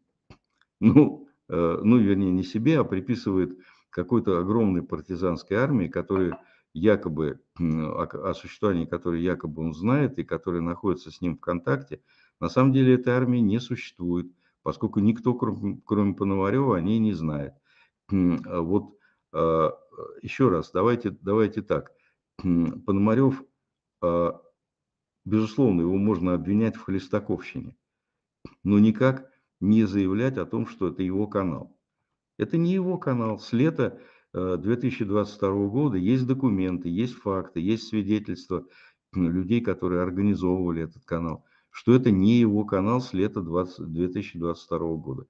Ну, э, ну, вернее, не себе, а приписывает какой-то огромной партизанской армии, которая якобы, о, о существовании которой якобы он знает и которая находится с ним в контакте. На самом деле этой армии не существует, поскольку никто, кроме, кроме Пономарева, о ней не знает. А вот а, еще раз, давайте, давайте так. Пономарев а, Безусловно, его можно обвинять в холестаковщине, но никак не заявлять о том, что это его канал. Это не его канал. С лета 2022 э, года есть документы, есть факты, есть свидетельства людей, которые организовывали этот канал, что это не его канал с лета 20, 2022 года.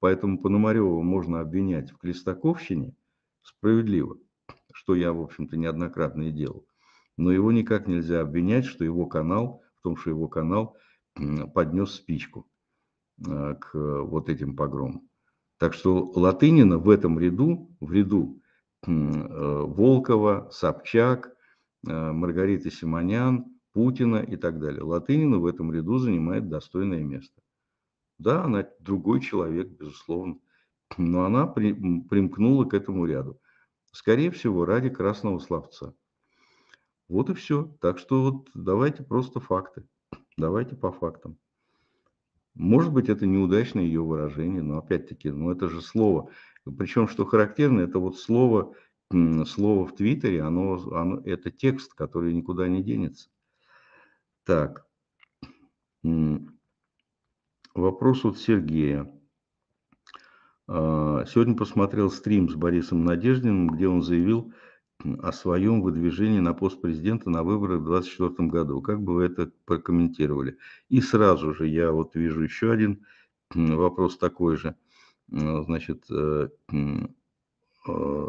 Поэтому Пономарева можно обвинять в клестаковщине справедливо, что я, в общем-то, неоднократно и делал но его никак нельзя обвинять, что его канал, в том, что его канал поднес спичку э, к э, вот этим погромам. Так что Латынина в этом ряду, в ряду э, Волкова, Собчак, Маргариты Симонян, Путина и так далее. Латынина в этом ряду занимает достойное место. Да, она другой человек, безусловно, но она примкнула к этому ряду. Скорее всего, ради красного словца. Вот и все. Так что вот давайте просто факты. Давайте по фактам. Может быть, это неудачное ее выражение, но опять-таки, ну это же слово. Причем, что характерно, это вот слово, слово в Твиттере, оно, оно, это текст, который никуда не денется. Так. Вопрос от Сергея. А, сегодня посмотрел стрим с Борисом Надеждиным, где он заявил, о своем выдвижении на пост президента на выборах в 2024 году. Как бы вы это прокомментировали? И сразу же я вот вижу еще один вопрос такой же. Э, значит, э, э,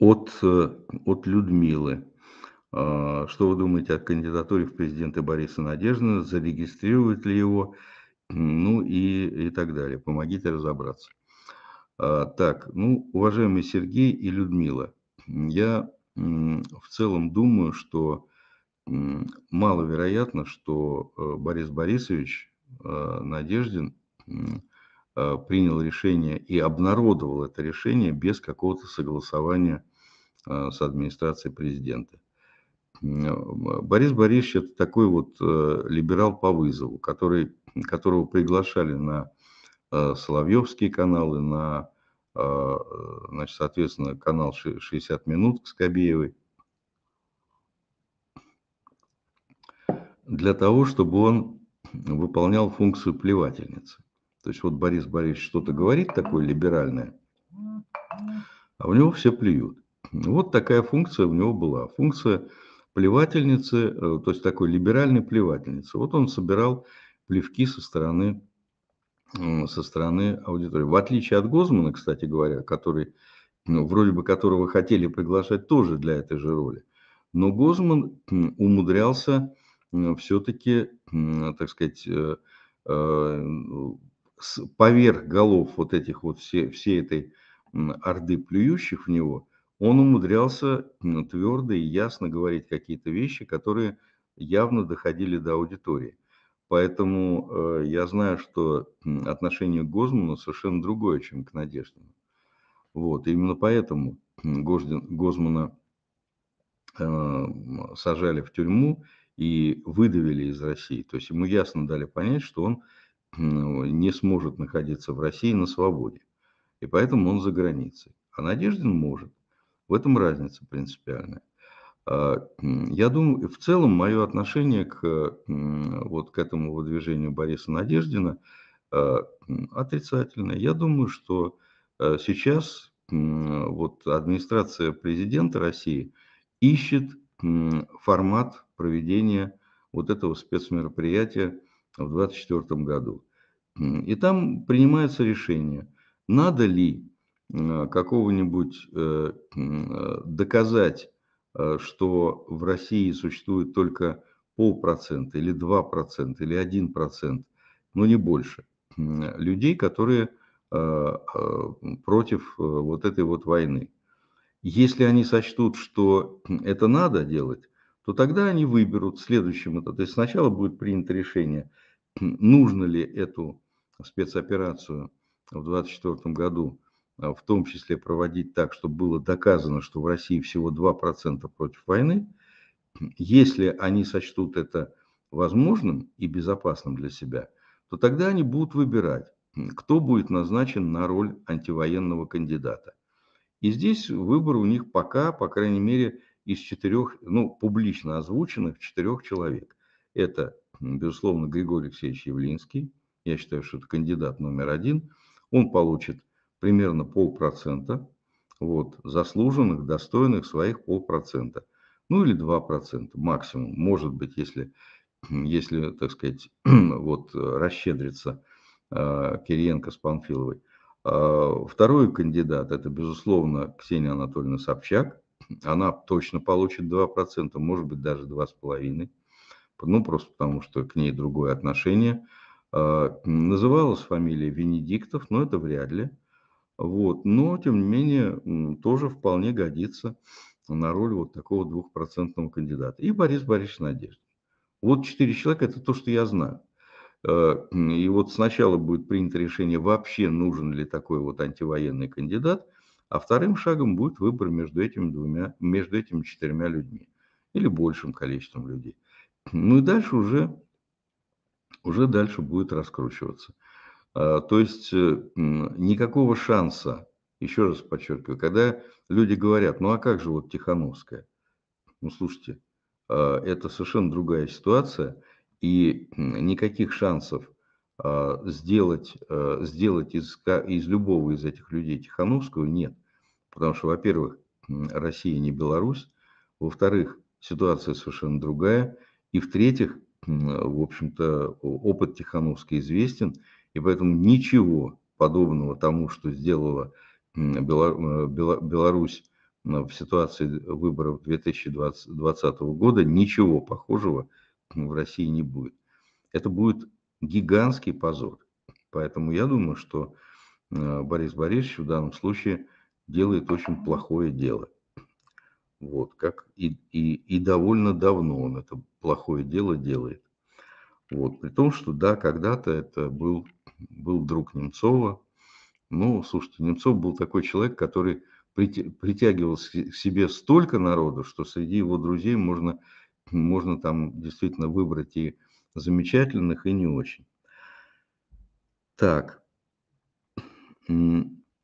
от, от Людмилы. Что вы думаете о кандидатуре в президенты Бориса Надеждина? Зарегистрирует ли его? Ну и, и так далее. Помогите разобраться. А, так, ну, уважаемый Сергей и Людмила, я в целом думаю, что маловероятно, что э, Борис Борисович э, Надеждин э, принял решение и обнародовал это решение без какого-то согласования с администрацией президента. Борис Борисович – это такой вот либерал по вызову, который, которого приглашали на Э, Соловьевские каналы, на, э, значит, соответственно, канал 60 минут к Скобеевой. Для того, чтобы он выполнял функцию плевательницы. То есть вот Борис Борисович что-то говорит такое либеральное, а в него все плюют. Вот такая функция у него была. Функция плевательницы, э, то есть такой либеральной плевательницы. Вот он собирал плевки со стороны со стороны аудитории. В отличие от Гозмана, кстати говоря, который, ну, вроде бы которого хотели приглашать тоже для этой же роли, но Гозман умудрялся все-таки, так сказать, э, э, поверх голов вот этих вот все, всей этой орды плюющих в него, он умудрялся твердо и ясно говорить какие-то вещи, которые явно доходили до аудитории. Поэтому э, я знаю, что отношение к Гозману совершенно другое, чем к Надеждину. Вот, и именно поэтому Гождин, Гозмана э, эм, сажали в тюрьму и выдавили из России. То есть ему ясно дали понять, что он ну, не сможет находиться в России на свободе. И поэтому он за границей. А Надеждин может. В этом разница принципиальная. А, я думаю, в целом мое отношение к, вот к этому выдвижению Бориса Надеждина а, отрицательное. Я думаю, что э, сейчас вот администрация президента России ищет формат проведения вот этого спецмероприятия в 2024 году. И там принимается решение, надо ли какого-нибудь э, э, доказать Э, что в России существует только полпроцента или 2% или 1%, но не больше, людей, которые э, э, против вот этой вот войны. Если они сочтут, что это надо делать, то тогда они выберут следующим. То есть сначала будет принято решение, нужно ли эту спецоперацию в 2024 году а, в том числе проводить так, чтобы было доказано, что в России всего 2% против войны, если они сочтут это возможным и безопасным для себя, то тогда они будут выбирать, кто будет назначен на роль антивоенного кандидата. И здесь выбор у них пока, по крайней мере, из четырех, ну, публично озвученных четырех человек. Это, безусловно, Григорий Алексеевич Явлинский. Я считаю, что это кандидат номер один. Он получит примерно полпроцента, вот, заслуженных, достойных своих полпроцента, ну или 2% максимум, может быть, если, [CLEARS THROAT] если так сказать, [CLEARS THROAT] вот расщедрится э, а, Кириенко с Панфиловой. Э, второй кандидат, это, безусловно, Ксения Анатольевна Собчак, [CLEARS THROAT] она точно получит 2%, может быть, даже 2,5%, ну, просто потому что к ней другое отношение. А, называлась фамилия Венедиктов, но это вряд ли. Вот. Но, тем не менее, тоже вполне годится на роль вот такого двухпроцентного кандидата. И Борис Борисович Надеждин. Вот четыре человека – это то, что я знаю. Э, и вот сначала будет принято решение, вообще нужен ли такой вот антивоенный кандидат, а вторым шагом будет выбор между этими двумя, между этими четырьмя людьми или большим количеством людей. Ну и дальше уже, уже дальше будет раскручиваться. А, то есть э, никакого шанса, еще раз подчеркиваю, когда люди говорят, ну а как же вот Тихановская? Ну слушайте, а, это совершенно другая ситуация, и никаких шансов а, сделать, сделать из, из любого из этих людей Тихановского нет. Потому что, во-первых, Россия не Беларусь, во-вторых, ситуация совершенно другая, и в-третьих, в общем-то, опыт Тихановский известен, и поэтому ничего подобного тому, что сделала э, Беларусь в ситуации выборов 2020 года, ничего похожего в России не будет. Это будет гигантский позор. Поэтому я думаю, что э, Борис Борисович в данном случае делает очень плохое дело. Вот, как и, и, и довольно давно он это плохое дело делает. Вот, при том, что да, когда-то это был был друг Немцова. Ну, слушайте, Немцов был такой человек, который притягивал к себе столько народу, что среди его друзей можно, можно там действительно выбрать и замечательных, и не очень. Так,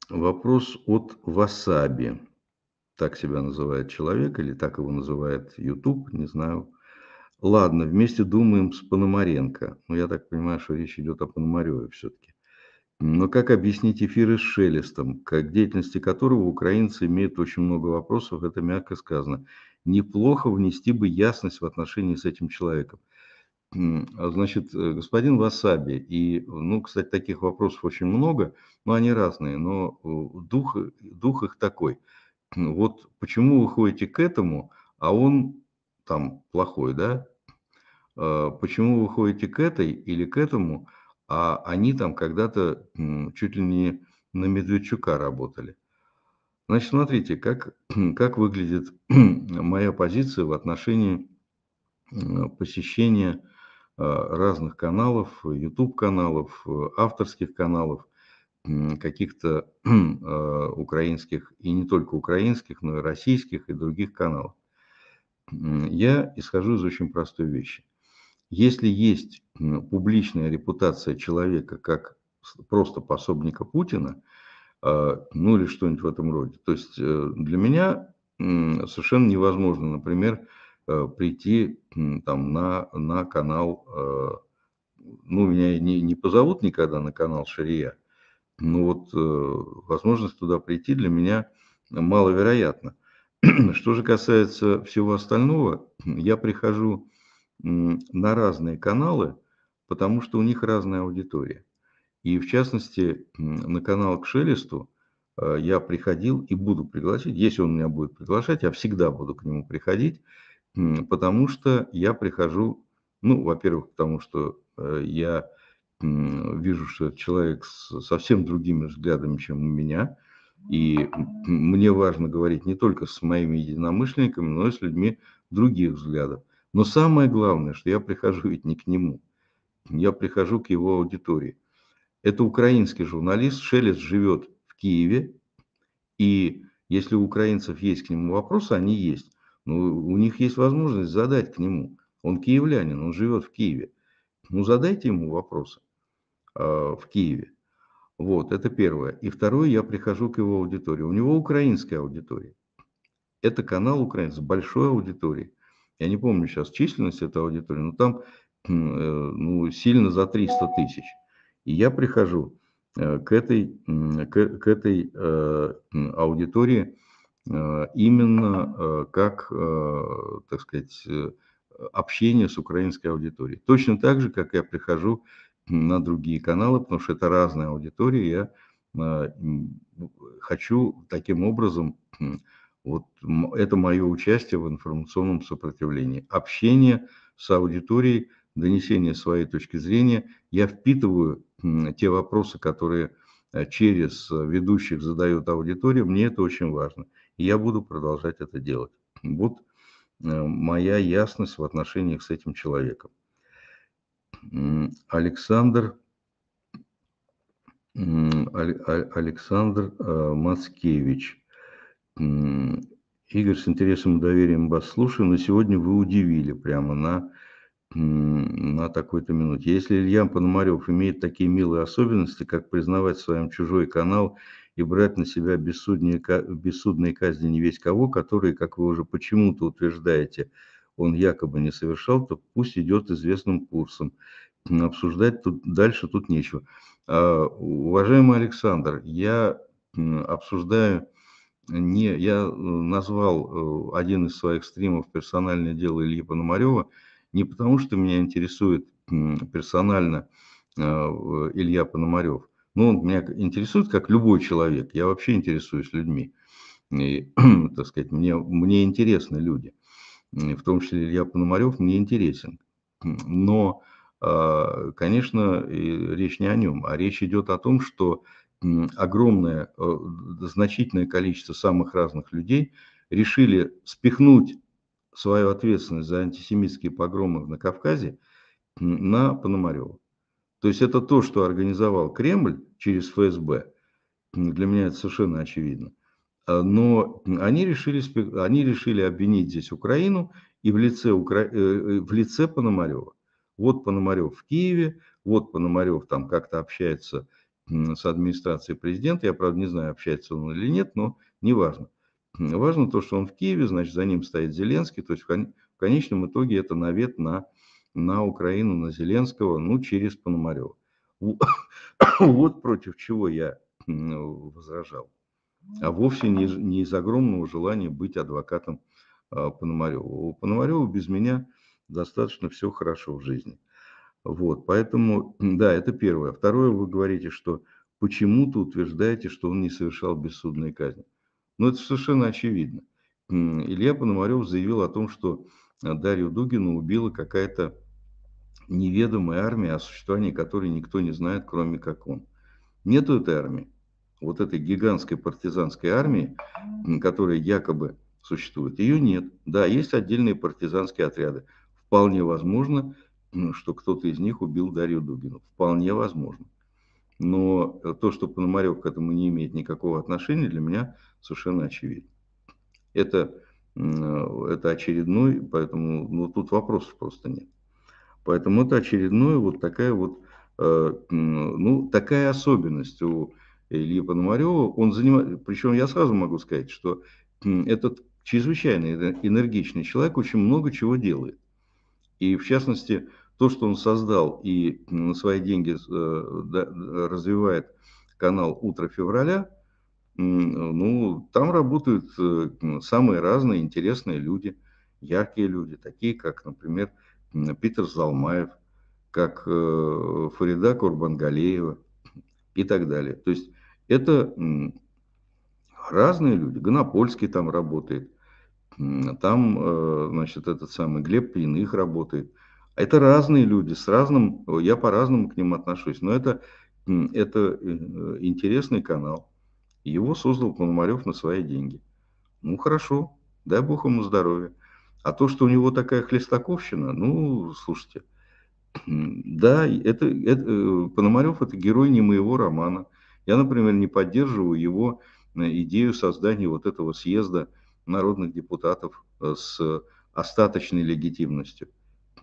вопрос от Васаби. Так себя называет человек или так его называет YouTube, не знаю. Ладно, вместе думаем с Пономаренко. Ну, я так понимаю, что речь идет о Пономареве все-таки. Но как объяснить эфиры с Шелестом, к деятельности которого украинцы имеют очень много вопросов, это мягко сказано. Неплохо внести бы ясность в отношении с этим человеком. А значит, э, господин Васаби, и, ну, кстати, таких вопросов очень много, но они разные, но э, дух, дух их такой. Вот почему вы ходите к этому, а он там плохой, да? А, почему вы ходите к этой или к этому, а они там когда-то чуть ли не на Медведчука работали. Значит, смотрите, как, [CLEARS THROAT] как выглядит [CLEARS THROAT] моя позиция в отношении посещения а, разных каналов, YouTube-каналов, авторских каналов, каких-то [CLEARS THROAT] а, украинских, и не только украинских, но и российских, и других каналов. Я исхожу из очень простой вещи – если есть публичная репутация человека как просто пособника Путина, а, ну или что-нибудь в этом роде. То есть э, для меня совершенно невозможно, например, э, прийти там на, на канал, э, ну меня не, не позовут никогда на канал Шария, но вот возможность туда прийти для меня маловероятна. [CLEARS THROAT] Что же касается всего остального, я прихожу на разные каналы, потому что у них разная аудитория. И в частности, на канал к Шелесту э, я приходил и буду приглашать, если он меня будет приглашать, я всегда буду к нему приходить, потому что я прихожу, ну, во-первых, потому что э, я вижу, что человек с совсем другими взглядами, чем у меня, и мне важно говорить не только с моими единомышленниками, но и с людьми других взглядов. Но самое главное, что я прихожу ведь не к нему, я прихожу к его аудитории. Это украинский журналист, Шелест живет в Киеве, и если у украинцев есть к нему вопросы, они есть. Но ну, у них есть возможность задать к нему. Он киевлянин, он живет в Киеве. Ну, задайте ему вопросы э, в Киеве. Вот, это первое. И второе, я прихожу к его аудитории. У него украинская аудитория. Это канал украинцев с большой аудиторией. Я не помню сейчас численность этой аудитории, но там э, ну, сильно за 300 тысяч. И я прихожу э, к этой, к, к этой э, аудитории именно как, так сказать, общение с украинской аудиторией. Точно так же, как я прихожу на другие каналы, потому что это разная аудитория, я хочу таким образом вот это мое участие в информационном сопротивлении. Общение с аудиторией, донесение своей точки зрения. Я впитываю те вопросы, которые э, через ведущих задает аудитория. Мне это очень важно. И я буду продолжать это делать. Вот э, моя ясность в отношениях с этим человеком. Александр, Александр э, Мацкевич. Игорь, с интересом и доверием вас слушаю, но сегодня вы удивили прямо на, на такой-то минуте. Если Илья Пономарев имеет такие милые особенности, как признавать в своем чужой канал и брать на себя бессудные, бессудные казни не весь кого, которые, как вы уже почему-то утверждаете, он якобы не совершал, то пусть идет известным курсом. Обсуждать тут, дальше тут нечего. А, уважаемый Александр, я обсуждаю не, я э, назвал э, один из своих стримов «Персональное дело Ильи Пономарева» не потому, что меня интересует персонально э, Илья Пономарев, но он меня интересует как любой человек. Я вообще интересуюсь людьми. И, [CLEARS THROAT] так сказать, мне, мне интересны люди. В том числе Илья Пономарев мне интересен. Но, а, конечно, речь не о нем, а речь идет о том, что огромное, значительное количество самых разных людей решили спихнуть свою ответственность за антисемитские погромы на Кавказе на Пономарева. То есть это то, что организовал Кремль через ФСБ, для меня это совершенно очевидно. А, но они решили, они решили обвинить здесь Украину и в лице, Укра... Э, э, в лице Пономарева. Вот Пономарев в Киеве, вот Пономарев там как-то общается с администрацией президента. Я, правда, не знаю, общается он или нет, но неважно. Важно то, что он в Киеве, значит, за ним стоит Зеленский. То есть в конечном итоге это навет на, на Украину, на Зеленского, ну, через Пономарева. [COUGHS] Вот против чего я возражал. А вовсе не, не из огромного желания быть адвокатом а, Пономарева. У Пономарева без меня достаточно все хорошо в жизни. Вот, поэтому, да, это первое. Второе, вы говорите, что почему-то утверждаете, что он не совершал бессудные казни. Но ну, это совершенно очевидно. Илья Пономарев заявил о том, что э, Дарью Дугину убила какая-то неведомая армия, о существовании которой никто не знает, кроме как он. Нету этой армии, вот этой гигантской партизанской армии, которая якобы существует, ее нет. Да, есть отдельные партизанские отряды. Вполне возможно, что кто-то из них убил Дарью Дугину. Вполне возможно. Но э, то, что Пономарев к этому не имеет никакого отношения, для меня совершенно очевидно. Это, э, это очередной, поэтому ну, тут вопросов просто нет. Поэтому это очередное вот такая вот, э, ну, такая особенность у Ильи Пономарева. Он занимает, причем я сразу могу сказать, что этот чрезвычайно энергичный человек очень много чего делает. И в частности, то, что он создал и на свои деньги э, развивает канал «Утро февраля», ну, там работают э, самые разные интересные люди, яркие люди, такие как, например, Питер Залмаев, как э, Фарида Курбангалеева и так далее. То есть это разные люди. Гонопольский там работает, там, значит, этот самый Глеб Пьяных работает – это разные люди, с разным, э, я по-разному к ним отношусь, но это, это э, интересный канал. Его создал Пономарев на свои деньги. Ну хорошо, дай бог ему здоровья. А то, что у него такая хлестаковщина, ну, слушайте, да, это, это э, Пономарев это герой не моего романа. Я, например, не поддерживаю его идею создания вот этого съезда народных депутатов с остаточной легитимностью.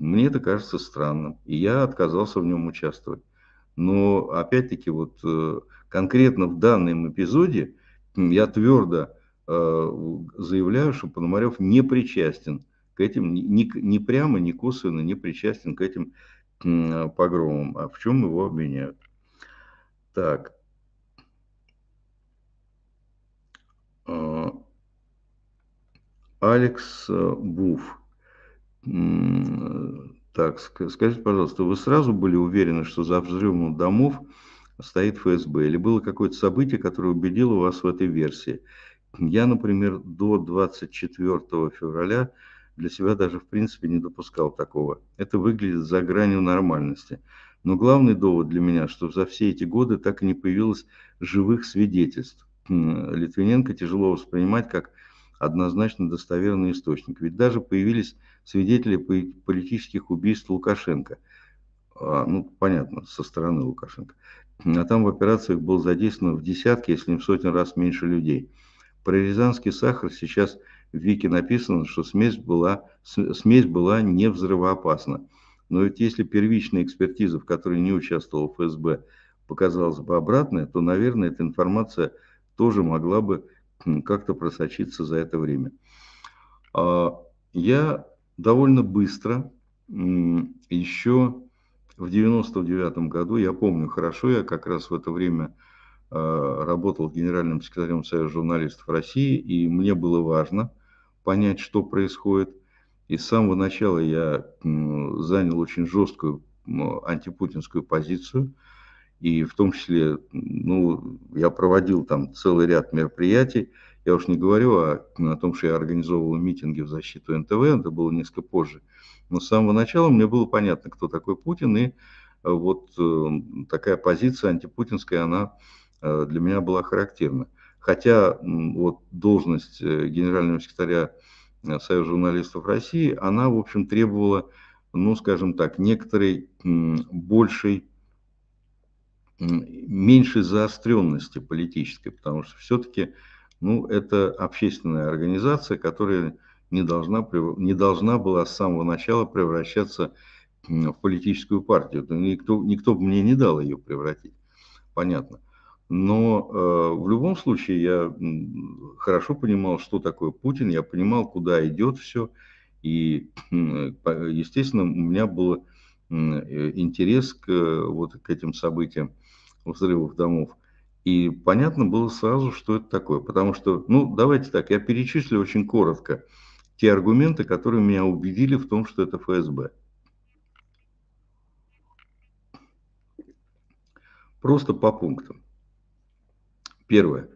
Мне это кажется странным, и я отказался в нем участвовать. Но опять-таки вот э, конкретно в данном эпизоде я твердо э, заявляю, что Пономарев не причастен к этим, ни, ни прямо, ни косвенно не причастен к этим э, погромам. А в чем его обвиняют? Так. Алекс Буф. Так, скажите, пожалуйста, вы сразу были уверены, что за взрывом домов стоит ФСБ? Или было какое-то событие, которое убедило вас в этой версии? Я, например, до 24 февраля для себя даже в принципе не допускал такого. Это выглядит за гранью нормальности. Но главный довод для меня, что за все эти годы так и не появилось живых свидетельств. Литвиненко тяжело воспринимать как однозначно достоверный источник. Ведь даже появились свидетели политических убийств Лукашенко. А, ну, понятно, со стороны Лукашенко. А там в операциях был задействован в десятки, если не в сотен раз меньше людей. Про рязанский сахар сейчас в Вики написано, что смесь была, смесь была не взрывоопасна. Но ведь если первичная экспертиза, в которой не участвовал ФСБ, показалась бы обратная, то, наверное, эта информация тоже могла бы как-то просочиться за это время. А, я довольно быстро, еще в 99 году, я помню хорошо, я как раз в это время а, работал генеральным секретарем Союза журналистов России, и мне было важно понять, что происходит. И с самого начала я занял очень жесткую антипутинскую позицию – и в том числе, ну, я проводил там целый ряд мероприятий. Я уж не говорю о, о том, что я организовывал митинги в защиту НТВ, это было несколько позже. Но с самого начала мне было понятно, кто такой Путин, и э, вот э, такая позиция антипутинская, она э, для меня была характерна. Хотя вот должность э, генерального секретаря э, Союза журналистов России, она, в общем, требовала, ну, скажем так, некоторой большей меньшей заостренности политической, потому что все-таки ну, это общественная организация, которая не должна, не должна была с самого начала превращаться в политическую партию. Никто, никто бы мне не дал ее превратить, понятно. Но э, в любом случае я хорошо понимал, что такое Путин, я понимал, куда идет все. И, естественно, у меня был э, интерес к, э, вот, к этим событиям взрывов домов. И понятно было сразу, что это такое. Потому что, ну, давайте так, я перечислю очень коротко те аргументы, которые меня убедили в том, что это ФСБ. Просто по пунктам. Первое.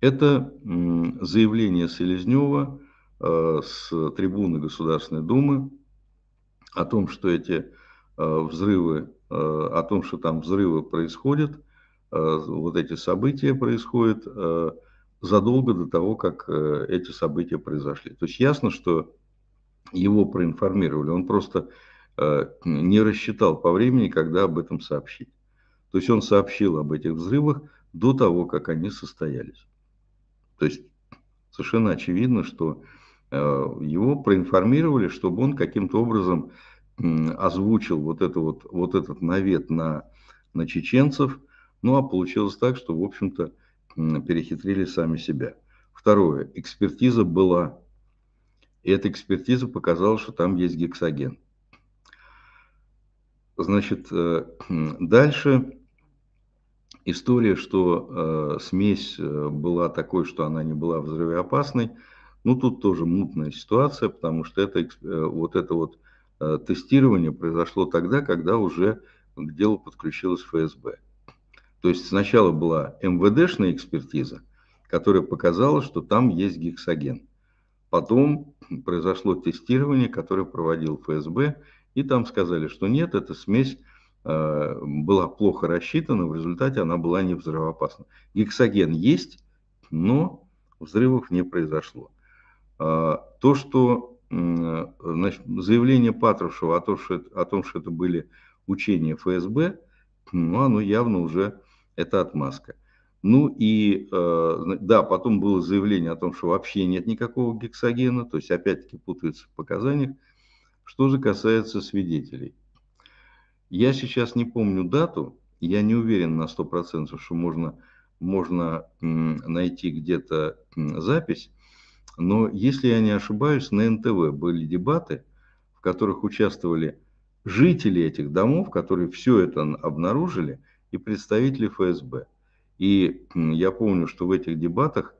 Это заявление Селезнева э, с трибуны Государственной Думы о том, что эти э, взрывы Э, о том, что там взрывы происходят, э, вот эти события происходят э, задолго до того, как эти события произошли. То есть ясно, что его проинформировали, он просто не рассчитал по времени, когда об этом сообщить. То есть он сообщил об этих взрывах до того, как они состоялись. То есть совершенно очевидно, что его проинформировали, чтобы он каким-то образом озвучил вот, это вот, вот этот навет на, на чеченцев. Ну а получилось так, что, в общем-то, перехитрили сами себя. Второе. Экспертиза была. И эта экспертиза показала, что там есть гексоген. Значит, э, дальше история, что э, смесь э, была такой, что она не была взрывоопасной. Ну, тут тоже мутная ситуация, потому что это, вот это вот Э, тестирование произошло тогда, когда уже к делу подключилась ФСБ. То есть сначала была МВДшная экспертиза, которая показала, что там есть гексоген. Потом произошло тестирование, которое проводил ФСБ, и там сказали, что нет, эта смесь э, была плохо рассчитана, в результате она была не взрывоопасна. Гексоген есть, но взрывов не произошло. Э, то, что Э, значит, заявление Патрушева о том, что, о том, что это были учения ФСБ, ну, оно явно уже, это отмазка. Ну и, э, да, потом было заявление о том, что вообще нет никакого гексогена, то есть опять-таки путаются в показаниях. Что же касается свидетелей. Я сейчас не помню дату, я не уверен на 100%, что можно, можно найти где-то запись, но, если я не ошибаюсь, на НТВ были дебаты, в которых участвовали жители этих домов, которые все это обнаружили, и представители ФСБ. И я помню, что в этих дебатах,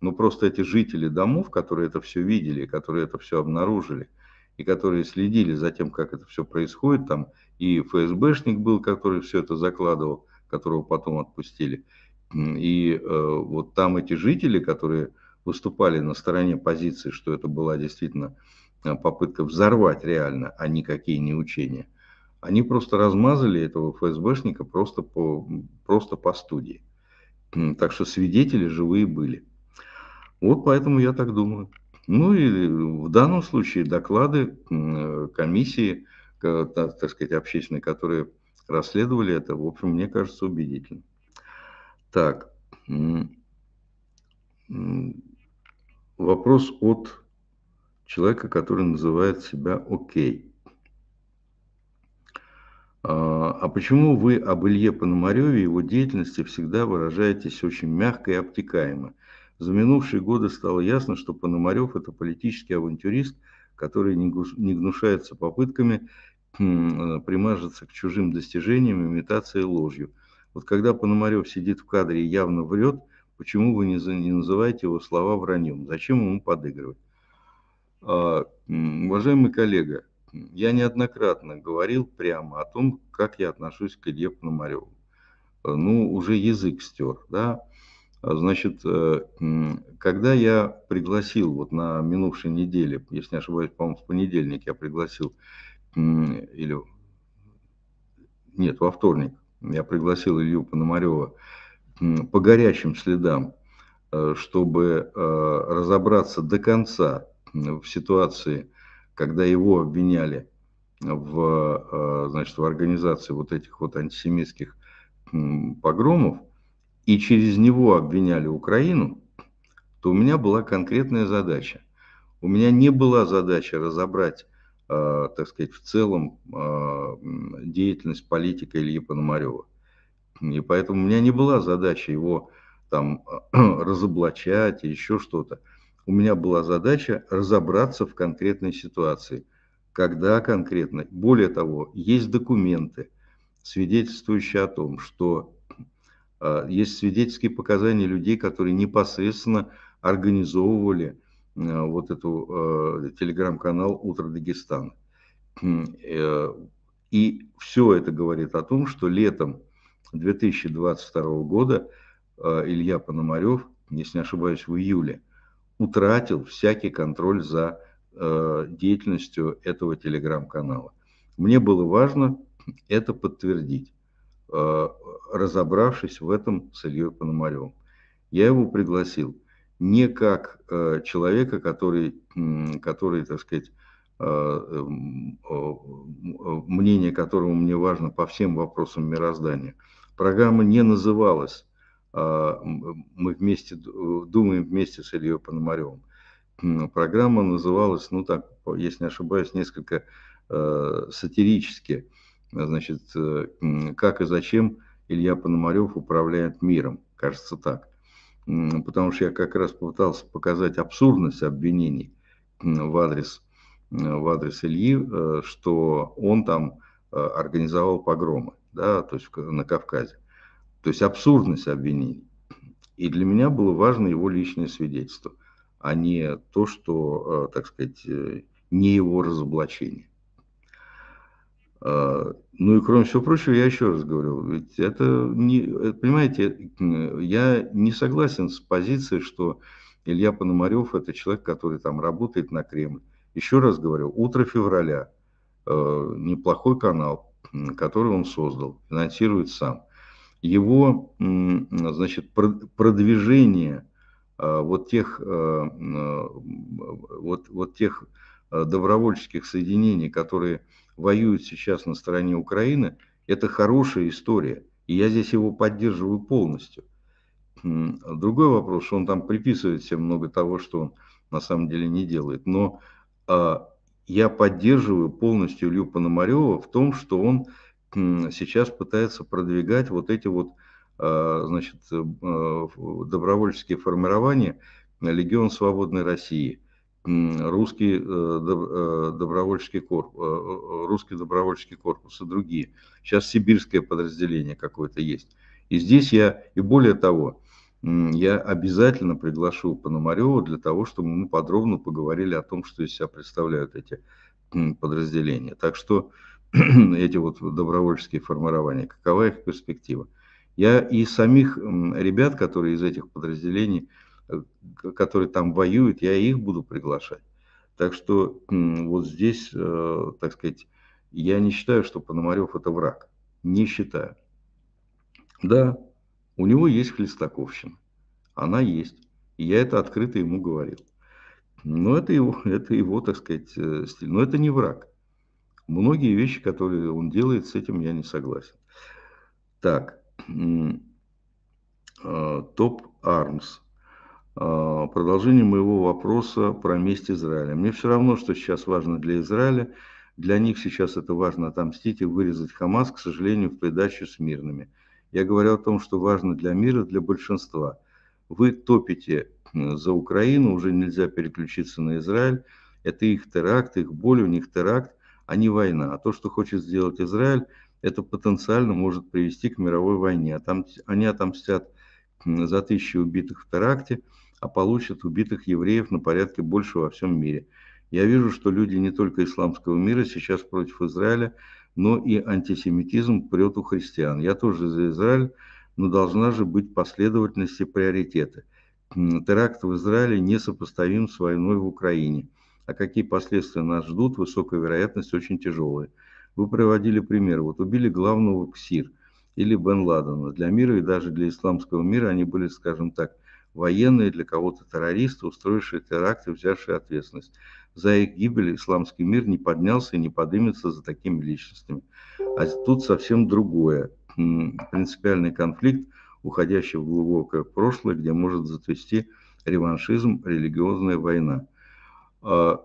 ну просто эти жители домов, которые это все видели, которые это все обнаружили, и которые следили за тем, как это все происходит, там и ФСБшник был, который все это закладывал, которого потом отпустили. И э, вот там эти жители, которые выступали на стороне позиции, что это была действительно э, попытка взорвать реально, а никакие не учения. Они просто размазали этого ФСБшника просто по, просто по студии. Так что свидетели живые были. Вот поэтому я так думаю. Ну и э, в данном случае доклады э, комиссии, так сказать, общественной, которые расследовали это, в общем, мне кажется убедительным. Так, вопрос от человека, который называет себя «Окей». А, а почему вы об Илье Пономареве и его деятельности всегда выражаетесь очень мягко и обтекаемо? За минувшие годы стало ясно, что Пономарев – это политический авантюрист, который не гнушается попытками э, примажется к чужим достижениям, имитацией ложью. Вот когда Пономарев сидит в кадре и явно врет, Почему вы не, не называете его слова враньем? Зачем ему подыгрывать? А, уважаемый коллега, я неоднократно говорил прямо о том, как я отношусь к Илье Пономареву. А, ну, уже язык стер, да. А, значит, э, когда я пригласил, вот на минувшей неделе, если не ошибаюсь, по-моему, в понедельник я пригласил, или нет, во вторник, я пригласил Илью Пономарева по горячим следам, э, чтобы э, разобраться до конца в ситуации, когда его обвиняли в, э, значит, в организации вот этих вот антисемитских погромов, и через него обвиняли Украину, то у меня была конкретная задача. У меня не была задача разобрать, так сказать, в целом деятельность политика Ильи Пономарева. И поэтому у меня не была задача его там [CLEARS THROAT] разоблачать и еще что-то. У меня была задача разобраться в конкретной ситуации, когда конкретно. Более того, есть документы, свидетельствующие о том, что э, есть свидетельские показания людей, которые непосредственно организовывали э, вот эту э, телеграм-канал «Утро Дагестана». Э, и все это говорит о том, что летом 2022 года э, Илья Пономарев, если не ошибаюсь, в июле, утратил всякий контроль за э, деятельностью этого телеграм-канала. Мне было важно это подтвердить, э, разобравшись в этом с Ильей Пономаревым. Я его пригласил не как человека, который, который, так сказать, эм, мнение которого мне важно по всем вопросам мироздания – Программа не называлась а, «Мы вместе думаем вместе с Ильей Пономаревым». Программа называлась, ну так, если не ошибаюсь, несколько э, сатирически, значит, э, «Как и зачем Илья Пономарев управляет миром». Кажется так. Потому что я как раз пытался показать абсурдность обвинений в адрес, э, в адрес Ильи, что он там организовал погромы да, то есть на Кавказе. То есть абсурдность обвинений. И для меня было важно его личное свидетельство, а не то, что, э, так сказать, э, не его разоблачение. Э, ну и кроме всего прочего, я еще раз говорю, ведь это не, понимаете, я не согласен с позицией, что Илья Пономарев это человек, который там работает на Кремль. Еще раз говорю, утро февраля, неплохой канал, который он создал, финансирует сам. Его значит, продвижение а, вот тех, а, а, вот, вот тех добровольческих соединений, которые воюют сейчас на стороне Украины, это хорошая история. И я здесь его поддерживаю полностью. Другой вопрос, что он там приписывает себе много того, что он на самом деле не делает. Но я поддерживаю полностью Илью Пономарева в том, что он сейчас пытается продвигать вот эти вот э, значит, э, добровольческие формирования «Легион свободной России», русский э, добровольческий корпус, русский добровольческий корпус и другие. Сейчас сибирское подразделение какое-то есть. И здесь я, и более того, я обязательно приглашу Пономарева для того, чтобы мы подробно поговорили о том, что из себя представляют эти подразделения. Так что [CLEARS THROAT] эти вот добровольческие формирования, какова их перспектива? Я и самих ребят, которые из этих подразделений, э, которые там воюют, я их буду приглашать. Так что вот здесь, э, так сказать, я не считаю, что Пономарев это враг. Не считаю. Да, у него есть хлестаковщина. Она есть. И я это открыто ему говорил. Но это его, [LAUGHS] это его, так сказать, э, стиль. Но это не враг. Многие вещи, которые он делает, с этим я не согласен. Так. Э, Топ Армс. Э, продолжение моего вопроса про месть Израиля. Мне все равно, что сейчас важно для Израиля. Для них сейчас это важно отомстить и вырезать Хамас, к сожалению, в придачу с мирными. Я говорю о том, что важно для мира, для большинства. Вы топите за Украину, уже нельзя переключиться на Израиль. Это их теракт, их боль, у них теракт, а не война. А то, что хочет сделать Израиль, это потенциально может привести к мировой войне. А там, они отомстят за тысячи убитых в теракте, а получат убитых евреев на порядке больше во всем мире. Я вижу, что люди не только исламского мира сейчас против Израиля – но и антисемитизм прет у христиан. Я тоже за Израиль, но должна же быть последовательность и приоритеты. Теракт в Израиле несопоставим с войной в Украине. А какие последствия нас ждут, высокая вероятность очень тяжелая. Вы приводили пример. Вот убили главного КСИР или Бен Ладена. Для мира и даже для исламского мира они были, скажем так, военные, для кого-то террористы, устроившие теракты, взявшие ответственность. За их гибель исламский мир не поднялся и не поднимется за такими личностями. А тут совсем другое. Принципиальный конфликт, уходящий в глубокое прошлое, где может зацвести реваншизм, религиозная война. А,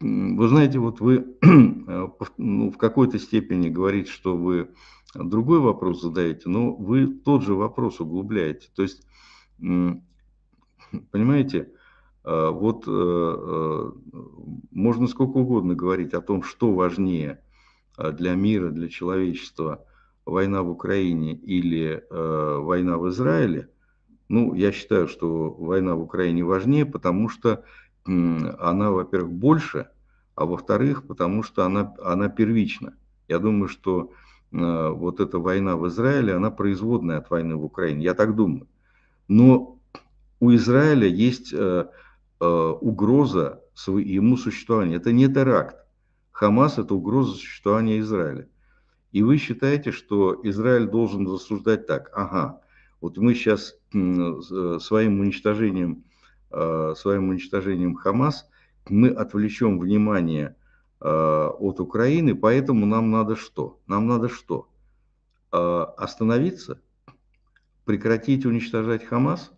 вы знаете, вот вы [CLEARS THROAT] э, ну, в какой-то степени говорите, что вы другой вопрос задаете, но вы тот же вопрос углубляете. То есть, [CLEARS THROAT] понимаете, Э, вот э, э, можно сколько угодно говорить о том, что важнее для мира, для человечества, война в Украине или война в Израиле. Ну, я считаю, что война в Украине важнее, потому что она, во-первых, больше, а во-вторых, потому что она, она первична. Я думаю, что вот эта война в Израиле, она производная от войны в Украине, я так думаю. Но у Израиля есть Э, угроза ему существования. Это не теракт. Хамас – это угроза существования Израиля. И вы считаете, что Израиль должен рассуждать так, ага, вот мы сейчас э, своим уничтожением, э, своим уничтожением Хамас, мы отвлечем внимание от Украины, поэтому нам надо что? Нам надо что? Остановиться? Прекратить уничтожать Хамас?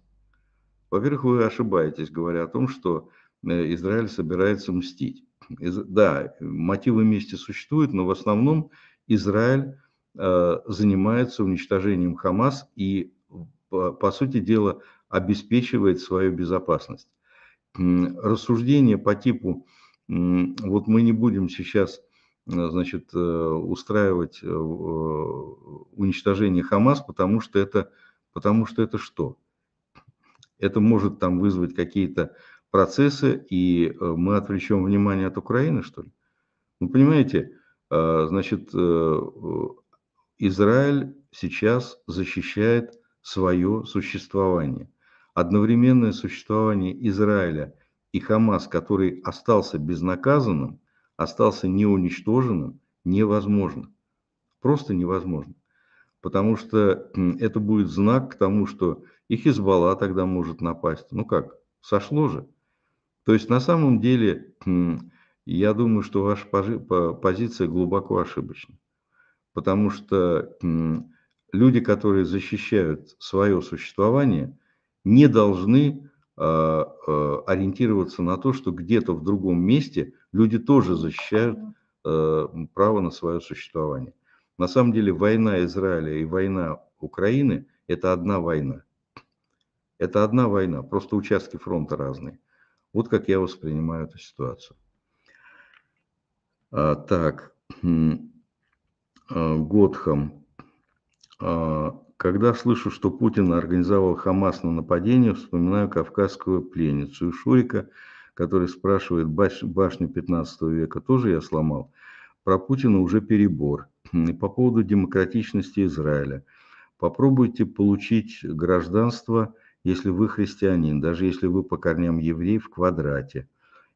Во-первых, вы ошибаетесь, говоря о том, что э, Израиль собирается мстить. да, мотивы мести существуют, но в основном Израиль э, занимается уничтожением Хамас и, по сути дела, обеспечивает свою безопасность. Рассуждение по типу, вот мы не будем сейчас э, значит, устраивать уничтожение Хамас, потому что это, потому что это что? Это может там вызвать какие-то процессы, и э, мы отвлечем внимание от Украины, что ли? Ну понимаете, э, значит, э, Израиль сейчас защищает свое существование. Одновременное существование Израиля и Хамас, который остался безнаказанным, остался неуничтоженным, невозможно. Просто невозможно потому что это будет знак к тому, что и Хизбалла тогда может напасть. Ну как, сошло же. То есть на самом деле, я думаю, что ваша позиция глубоко ошибочна. Потому что люди, которые защищают свое существование, не должны а, а, ориентироваться на то, что где-то в другом месте люди тоже защищают а, право на свое существование. На самом деле война Израиля и война Украины – это одна война. Это одна война, просто участки фронта разные. Вот как я воспринимаю эту ситуацию. А, так, хм, а, Готхам. А, когда слышу, что Путин организовал Хамас на нападение, вспоминаю кавказскую пленницу и Шурика, который спрашивает, баш, башню 15 века тоже я сломал. Про Путина уже перебор – по поводу демократичности Израиля. Попробуйте получить гражданство, если вы христианин, даже если вы по корням еврей в квадрате.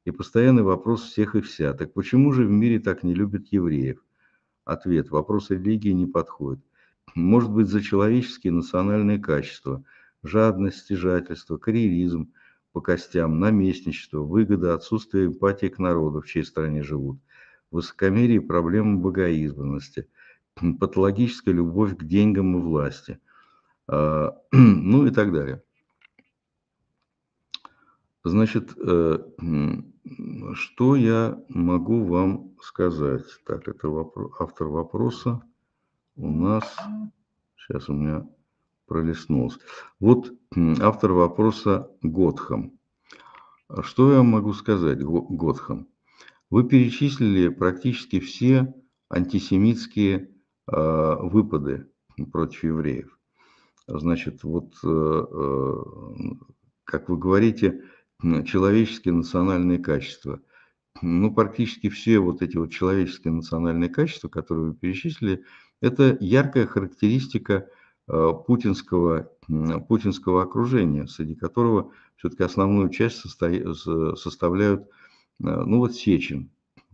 И постоянный вопрос всех и вся. Так почему же в мире так не любят евреев? Ответ. Вопрос религии не подходит. Может быть, за человеческие национальные качества, жадность, стяжательство, карьеризм по костям, наместничество, выгода, отсутствие эмпатии к народу, в чьей стране живут, высокомерие и проблема богоизбранности, патологическая любовь к деньгам и власти, а, [CLEARS THROAT] ну и так далее. Значит, э, что я могу вам сказать? Так, это автор вопроса у нас... Сейчас у меня пролистнулось. Вот автор вопроса Готхам. А что я могу сказать, Готхам? Вы перечислили практически все антисемитские э, выпады против евреев. Значит, вот, э, э, как вы говорите, человеческие национальные качества. Ну, практически все вот эти вот человеческие национальные качества, которые вы перечислили, это яркая характеристика э, путинского, э, путинского окружения, среди которого все-таки основную часть состоя- составляют Э, ну вот Сечин,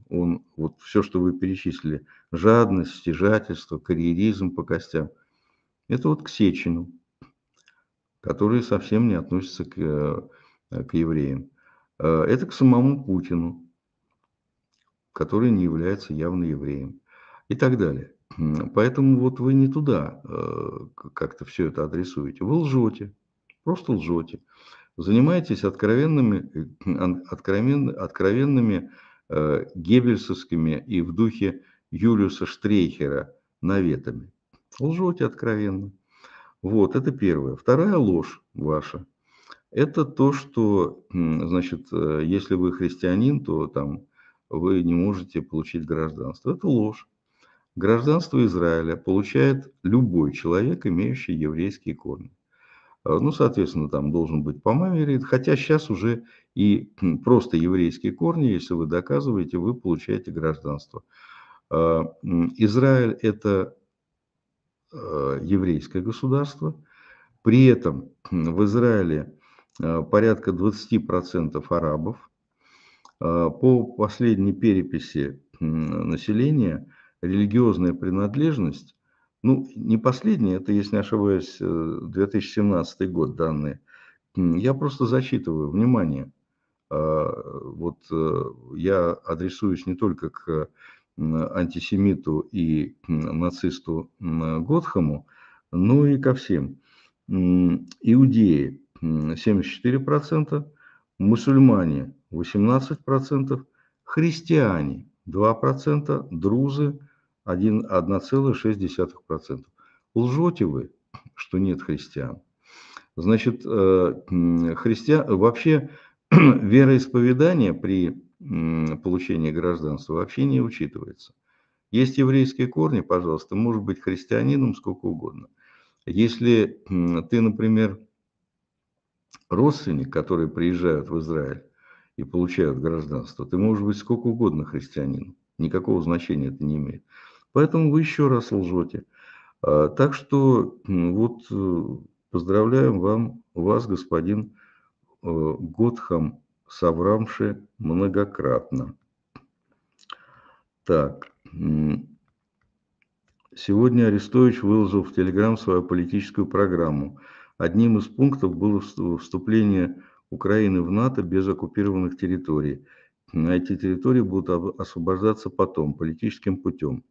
он вот все, что вы перечислили, жадность, стяжательство, карьеризм по костям, это вот к Сечину, которые совсем не относятся к, э, к евреям. Э, это к самому Путину, который не является явно евреем и так далее. Поэтому вот вы не туда как-то все это адресуете. Вы лжете, просто лжете. Занимайтесь откровенными, э, откровен, откровенными э, геббельсовскими и в духе Юлиуса Штрейхера наветами. Лжете откровенно. Вот, это первое. Вторая ложь ваша. Это то, что, значит, э, если вы христианин, то там вы не можете получить гражданство. Это ложь. Гражданство Израиля получает любой человек, имеющий еврейские корни. Э, ну, соответственно, там должен быть по маме ред, хотя сейчас уже и [CLEARS THROAT] просто еврейские корни, если вы доказываете, вы получаете гражданство. Э, Израиль – это э, еврейское государство, при этом в Израиле порядка 20% арабов. По последней переписи населения религиозная принадлежность ну, не последний, это, если не ошибаюсь, 2017 э, год данные. Я просто зачитываю, внимание. А, вот э, я адресуюсь не только к антисемиту и нацисту Готхаму, но и ко всем. Иудеи 74%, мусульмане 18%, христиане 2%, друзы 1,6%. Лжете вы, что нет христиан. Значит, э, христиан, вообще [CLEARS THROAT] вероисповедание при получении гражданства вообще не учитывается. Есть еврейские корни, пожалуйста, может быть христианином сколько угодно. Если ты, например, родственник, которые приезжают в Израиль и получают гражданство, ты можешь быть сколько угодно христианином. Никакого значения это не имеет. Поэтому вы еще раз лжете. А, так что вот э, поздравляем вам, вас, господин э, Готхам, соврамши многократно. Так, сегодня Арестович выложил в Телеграм свою политическую программу. Одним из пунктов было вступление Украины в НАТО без оккупированных территорий. Эти территории будут освобождаться потом, политическим путем.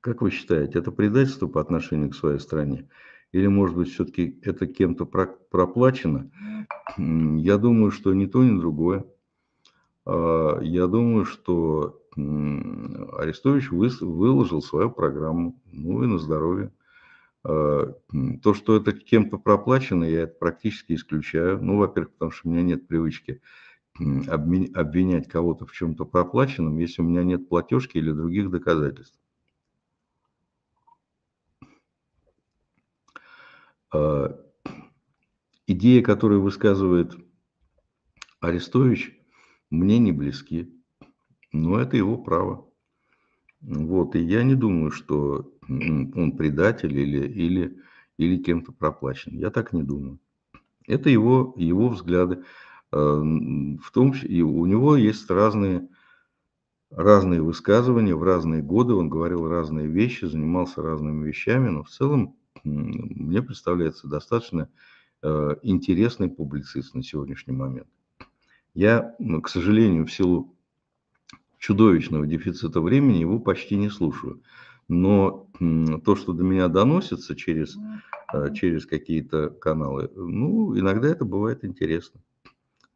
Как вы считаете, это предательство по отношению к своей стране? Или, может быть, все-таки это кем-то проплачено? Я думаю, что ни то, ни другое. А, я думаю, что Арестович выложил свою программу, ну и на здоровье. А, то, что это кем-то проплачено, я это практически исключаю. Ну, во-первых, потому что у меня нет привычки обвинять кого-то в чем-то проплаченном, если у меня нет платежки или других доказательств. А, идеи, которые высказывает Арестович, мне не близки. Но это его право. Вот, и я не думаю, что он предатель или, или, или кем-то проплачен. Я так не думаю. Это его, его взгляды. А, в том числе, у него есть разные, разные высказывания в разные годы. Он говорил разные вещи, занимался разными вещами, но в целом мне представляется достаточно э, интересный публицист на сегодняшний момент. Я, к сожалению, в силу чудовищного дефицита времени его почти не слушаю. Но то, что до меня доносится через, э, через какие-то каналы, ну, иногда это бывает интересно.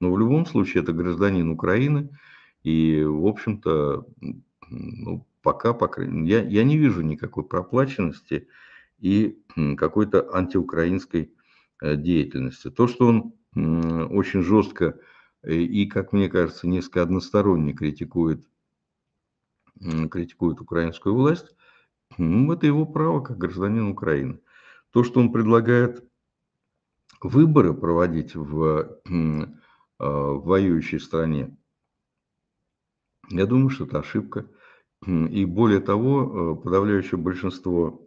Но в любом случае это гражданин Украины, и, в общем-то, ну, пока, по крайней мере, я, я не вижу никакой проплаченности, и какой-то антиукраинской э, деятельности. То, что он очень жестко э, и, как мне кажется, несколько односторонне критикует, критикует украинскую власть, ну, это его право как гражданин Украины. То, что он предлагает выборы проводить в, а, в воюющей стране, я думаю, что это ошибка. И более того, э, подавляющее большинство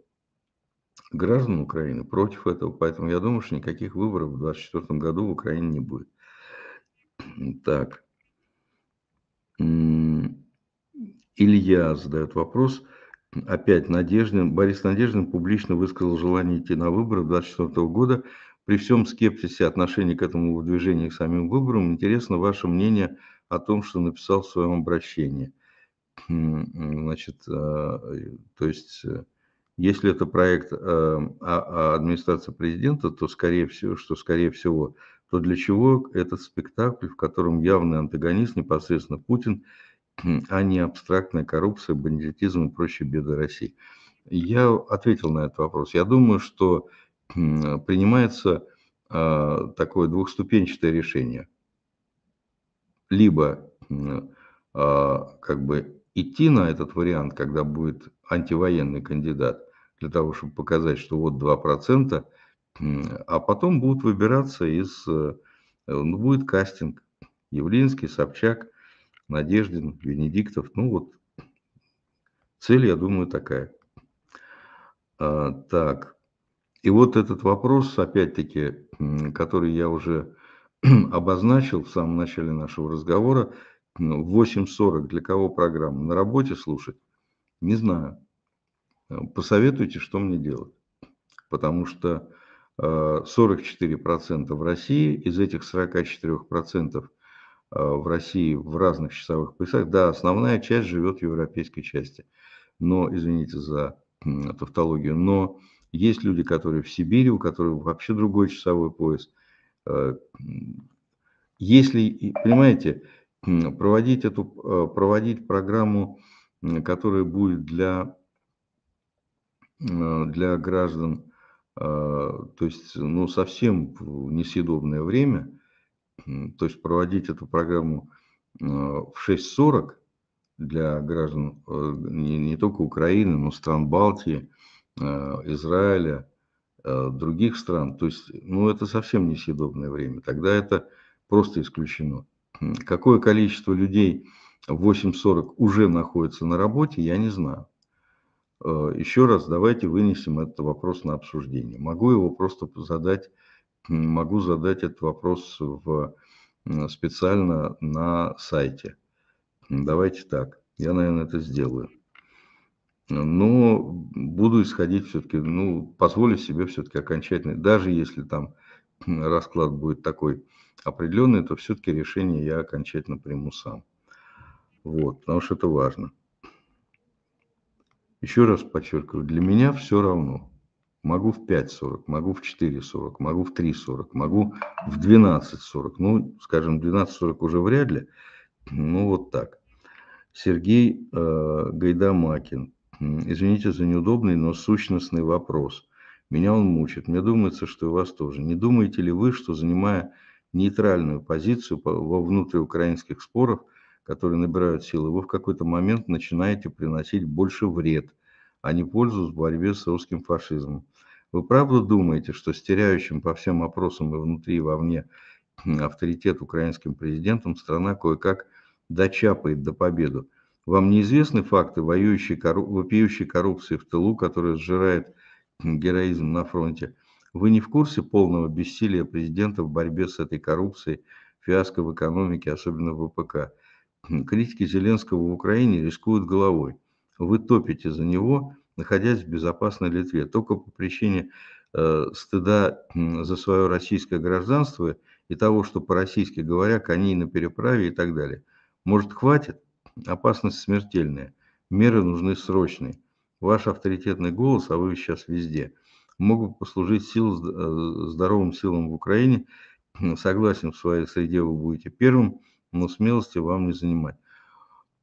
граждан Украины против этого, поэтому я думаю, что никаких выборов в 2024 году в Украине не будет. Так. Илья задает вопрос. Опять Надеждин, Борис Надеждин публично высказал желание идти на выборы 2024 года. При всем скепсисе отношения к этому движению, к самим выборам, интересно ваше мнение о том, что написал в своем обращении. Значит, а, то есть э, если это проект эм, а, а администрации президента, то скорее всего, что скорее всего, то для чего этот спектакль, в котором явный антагонист непосредственно Путин, [CLEARS THROAT] а не абстрактная коррупция, бандитизм и прочие беды России? Я ответил на этот вопрос. Я думаю, что [CLEARS THROAT] принимается а, такое двухступенчатое решение. Либо как бы идти на этот вариант, когда будет антивоенный кандидат, для того, чтобы показать, что вот 2%, а потом будут выбираться из... Э, ну, будет кастинг. Явлинский, Собчак, Надеждин, Венедиктов. Ну, вот цель, я думаю, такая. А, так. И вот этот вопрос, опять-таки, который я уже [CLEARS THROAT] обозначил в самом начале нашего разговора, в 8.40 для кого программа? На работе слушать? Не знаю. Э, посоветуйте, что мне делать. Потому что 44% э, в России, из этих 44% э, в России в разных часовых поясах, да, основная часть живет в европейской части. Но, извините за тавтологию, но есть люди, которые в Сибири, у которых вообще другой часовой пояс. Если, понимаете, проводить, эту, проводить программу, которая будет для Э, для граждан, а, то есть ну, совсем несъедобное время, то есть проводить эту программу э, в 6.40 для граждан э, не, не только Украины, но стран Балтии, Израиля, других стран, то есть ну, это совсем несъедобное время, тогда это просто исключено. Какое количество людей в 8.40 уже находится на работе, я не знаю. Э, Еще раз давайте вынесем этот вопрос на обсуждение. Могу его просто задать, могу задать этот вопрос в, специально на сайте. Давайте так, я, наверное, это сделаю. Но буду исходить все-таки, ну, позволю себе все-таки окончательный, даже если там расклад будет такой определенный, то все-таки решение я окончательно приму сам. Вот, потому что это важно. Еще раз подчеркиваю, для меня все равно. Могу в 5.40, могу в 4.40, могу в 3.40, могу в 12.40. Ну, скажем, 12.40 уже вряд ли. Ну, вот так. Сергей э, Гайдамакин. Извините за неудобный, но сущностный вопрос. Меня он мучит. Мне думается, что и вас тоже. Не думаете ли вы, что занимая нейтральную позицию во внутриукраинских спорах – которые набирают силы, вы в какой-то момент начинаете приносить больше вред, а не пользу в борьбе с русским фашизмом. Вы правда думаете, что с по всем опросам и внутри, и вовне [CLEARS THROAT] авторитет украинским президентом страна кое-как дочапает до победы? Вам неизвестны факты воюющей, корру... вопиющей коррупции в тылу, которая сжирает [CLEARS THROAT] героизм на фронте? Вы не в курсе полного бессилия президента в борьбе с этой коррупцией, фиаско в экономике, особенно в ВПК? Критики Зеленского в Украине рискуют головой. Вы топите за него, находясь в безопасной Литве. Только по причине э, стыда за свое российское гражданство и того, что по-российски говоря, коней на переправе и так далее. Может, хватит? Опасность смертельная. Меры нужны срочные. Ваш авторитетный голос, а вы сейчас везде, могут послужить сил, э, здоровым силам в Украине. Согласен, в своей среде вы будете первым, но ну, смелости вам не занимать.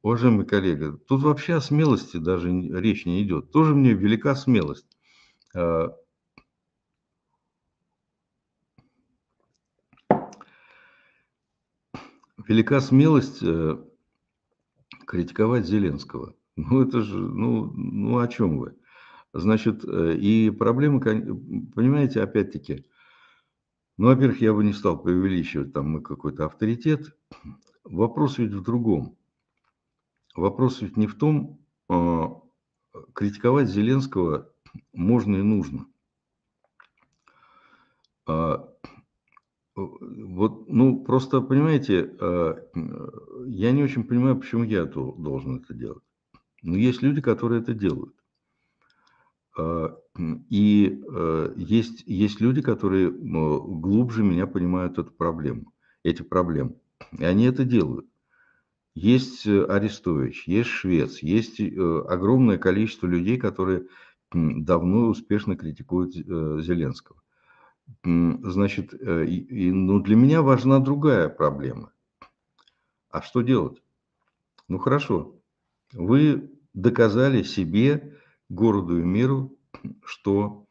Уважаемый коллега, тут вообще о смелости даже речь не идет. Тоже мне велика смелость. А, велика смелость э, критиковать Зеленского. [LAUGHS] Ну это же, ну, ну о чем вы? Значит, э, и проблема, понимаете, опять-таки, ну, во-первых, я бы не стал преувеличивать, там мы какой-то авторитет, Вопрос ведь в другом. Вопрос ведь не в том, а, критиковать Зеленского можно и нужно. А, вот, ну, просто, понимаете, а, я не очень понимаю, почему я должен это делать. Но есть люди, которые это делают. И есть, есть люди, которые глубже меня понимают эту проблему, эти проблемы. И они это делают. Есть э, Арестович, есть Швец, есть э, огромное количество людей, которые давно успешно критикуют э, Зеленского. Значит, и, и, ну, для меня важна другая проблема. А что делать? Ну хорошо, вы доказали себе, городу и миру, что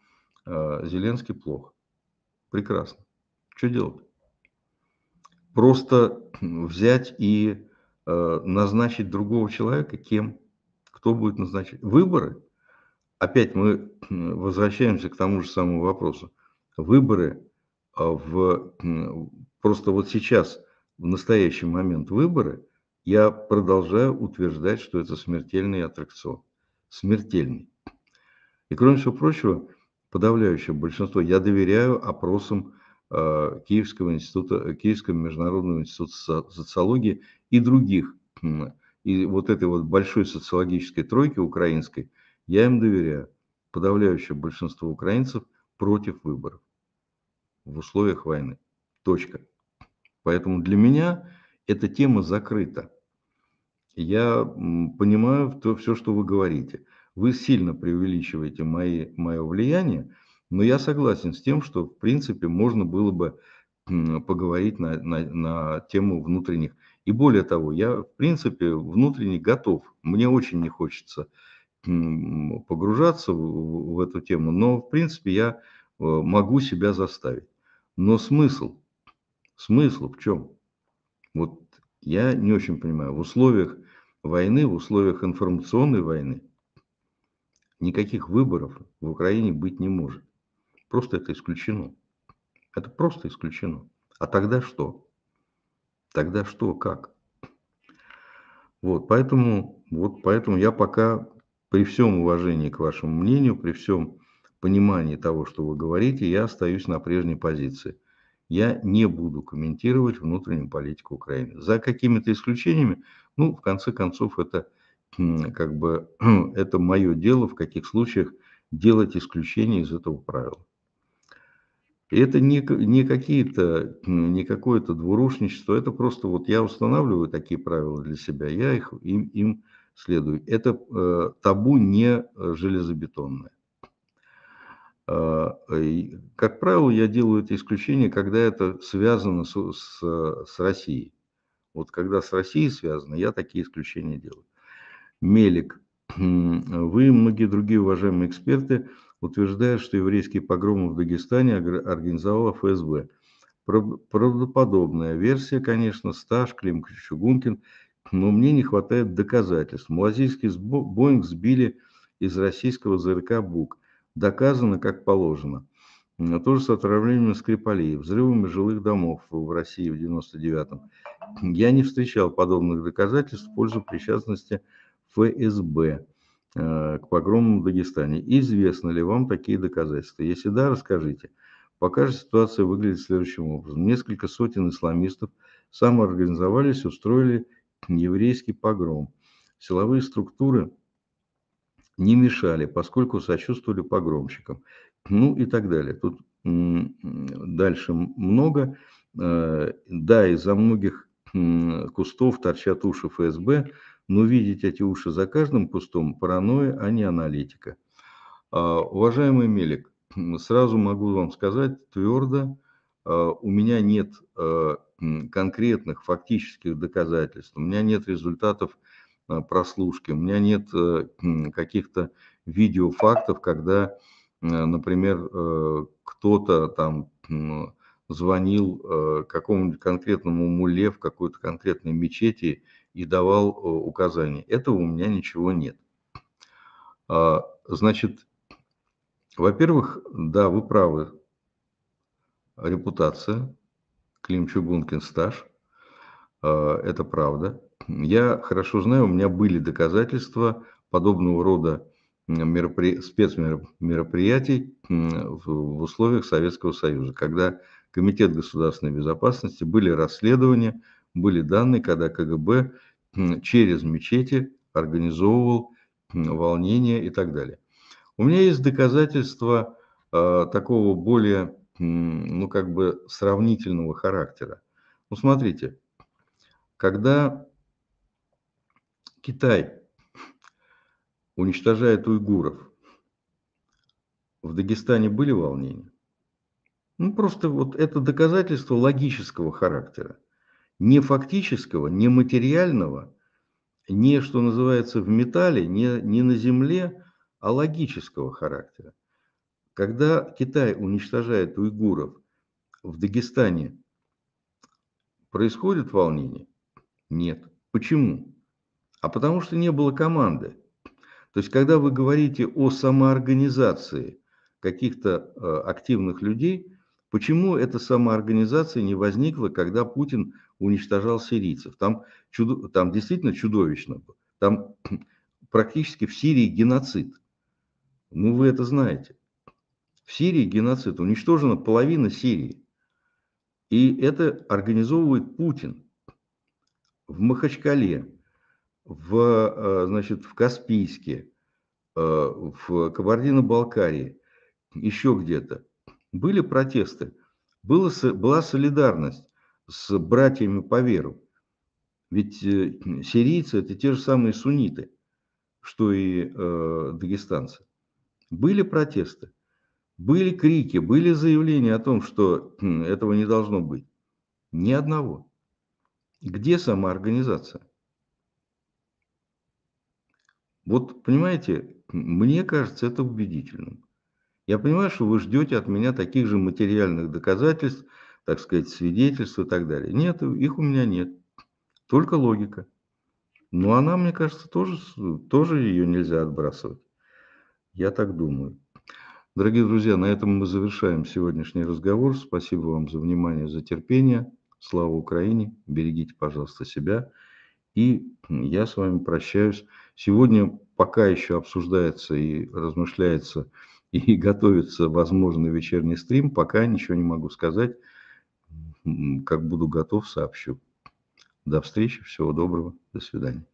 э, Зеленский плох. Прекрасно. Что делать? просто взять и э, назначить другого человека кем? Кто будет назначать? Выборы? Опять мы возвращаемся к тому же самому вопросу. Выборы э, в... Просто вот сейчас, в настоящий момент выборы, я продолжаю утверждать, что это смертельный аттракцион. Смертельный. И кроме всего прочего, подавляющее большинство, я доверяю опросам Э, Киевского института, э, Киевского международного института социологии и других. И вот этой вот большой социологической тройки украинской я им доверяю. Подавляющее большинство украинцев против выборов в условиях войны. Точка. Поэтому для меня эта тема закрыта. Я понимаю то, все, что вы говорите. Вы сильно преувеличиваете мои, мое влияние, но я согласен с тем, что, в принципе, можно было бы поговорить на, на, на тему внутренних. И более того, я, в принципе, внутренне готов. Мне очень не хочется погружаться в, в эту тему, но, в принципе, я э, могу себя заставить. Но смысл? Смысл в чем? Вот я не очень понимаю. В условиях войны, в условиях информационной войны никаких выборов в Украине быть не может. Просто это исключено. Это просто исключено. А тогда что? Тогда что, как? Вот, поэтому, вот поэтому я пока при всем уважении к вашему мнению, при всем понимании того, что вы говорите, я остаюсь на прежней позиции. Я не буду комментировать внутреннюю политику Украины. За какими-то исключениями, ну, в конце концов, это как бы [CLEARS THROAT] это мое дело, в каких случаях делать исключения из этого правила. И это не, не, какие-то, ну, не какое-то двурушничество, это просто вот я устанавливаю такие правила для себя, я их, им, им следую. Это э, табу не железобетонное. Э, как правило, я делаю это исключение, когда это связано с, с, с Россией. Вот когда с Россией связано, я такие исключения делаю. Мелик, [CLEARS THROAT] вы и многие другие уважаемые эксперты – утверждает, что еврейские погромы в Дагестане организовала ФСБ. Правдоподобная версия, конечно, Стаж, Клим Чугункин, но мне не хватает доказательств. Малазийский Боинг сбили из российского ЗРК «Бук». Доказано, как положено. тоже с отравлением Скрипалей, взрывами жилых домов в России в 99-м. Я не встречал подобных доказательств в пользу причастности ФСБ. Э, к погромам в Дагестане. Известны ли вам такие доказательства? Если да, расскажите. Пока же ситуация выглядит следующим образом. Несколько сотен исламистов самоорганизовались, устроили еврейский погром. Силовые структуры не мешали, поскольку сочувствовали погромщикам. Ну и так далее. Тут дальше много. Э, да, из-за многих кустов торчат уши ФСБ, но видеть эти уши за каждым кустом – паранойя, а не аналитика. А, уважаемый Мелик, сразу могу вам сказать твердо, а, у меня нет а, конкретных фактических доказательств, у меня нет результатов прослушки, у меня нет э, каких-то видеофактов, когда, э, например, э, кто-то там звонил какому-нибудь конкретному муле в какой-то конкретной мечети и давал э, указания. Этого у меня ничего нет. А, значит, во-первых, да, вы правы, репутация, Клим Чугункин стаж, а, это правда. Я хорошо знаю, у меня были доказательства подобного рода меропри... спецмероприятий в условиях Советского Союза, когда Комитет государственной безопасности были расследования – были данные, когда КГБ через мечети организовывал волнения и так далее. У меня есть доказательства э, такого более, ну как бы сравнительного характера. Ну смотрите, когда Китай уничтожает уйгуров, в Дагестане были волнения? Ну просто вот это доказательство логического характера ни фактического, ни материального, не, что называется, в металле, не, не на земле, а логического характера. Когда Китай уничтожает уйгуров в Дагестане, происходит волнение? Нет. Почему? А потому что не было команды. То есть, когда вы говорите о самоорганизации каких-то э, активных людей, почему эта самоорганизация не возникла, когда Путин уничтожал сирийцев. Там, чудо, там действительно чудовищно. Там [CLEARS THROAT] практически в Сирии геноцид. Ну, вы это знаете. В Сирии геноцид. Уничтожена половина Сирии. И это организовывает Путин в Махачкале, в, э, значит, в Каспийске, э, в Кабардино-Балкарии, еще где-то. Были протесты, была солидарность с братьями по веру. Ведь э, сирийцы – это те же самые сунниты, что и э, дагестанцы. Были протесты, были крики, были заявления о том, что хм, этого не должно быть. Ни одного. Где самоорганизация? Вот, понимаете, мне кажется это убедительным. Я понимаю, что вы ждете от меня таких же материальных доказательств – так сказать, свидетельства и так далее. Нет, их у меня нет. Только логика. Но она, мне кажется, тоже, тоже ее нельзя отбрасывать. Я так думаю. Дорогие друзья, на этом мы завершаем сегодняшний разговор. Спасибо вам за внимание, за терпение. Слава Украине. Берегите, пожалуйста, себя. И я с вами прощаюсь. Сегодня пока еще обсуждается и размышляется и [LAUGHS] готовится возможный вечерний стрим. Пока ничего не могу сказать. Как буду готов, сообщу. До встречи, всего доброго, до свидания.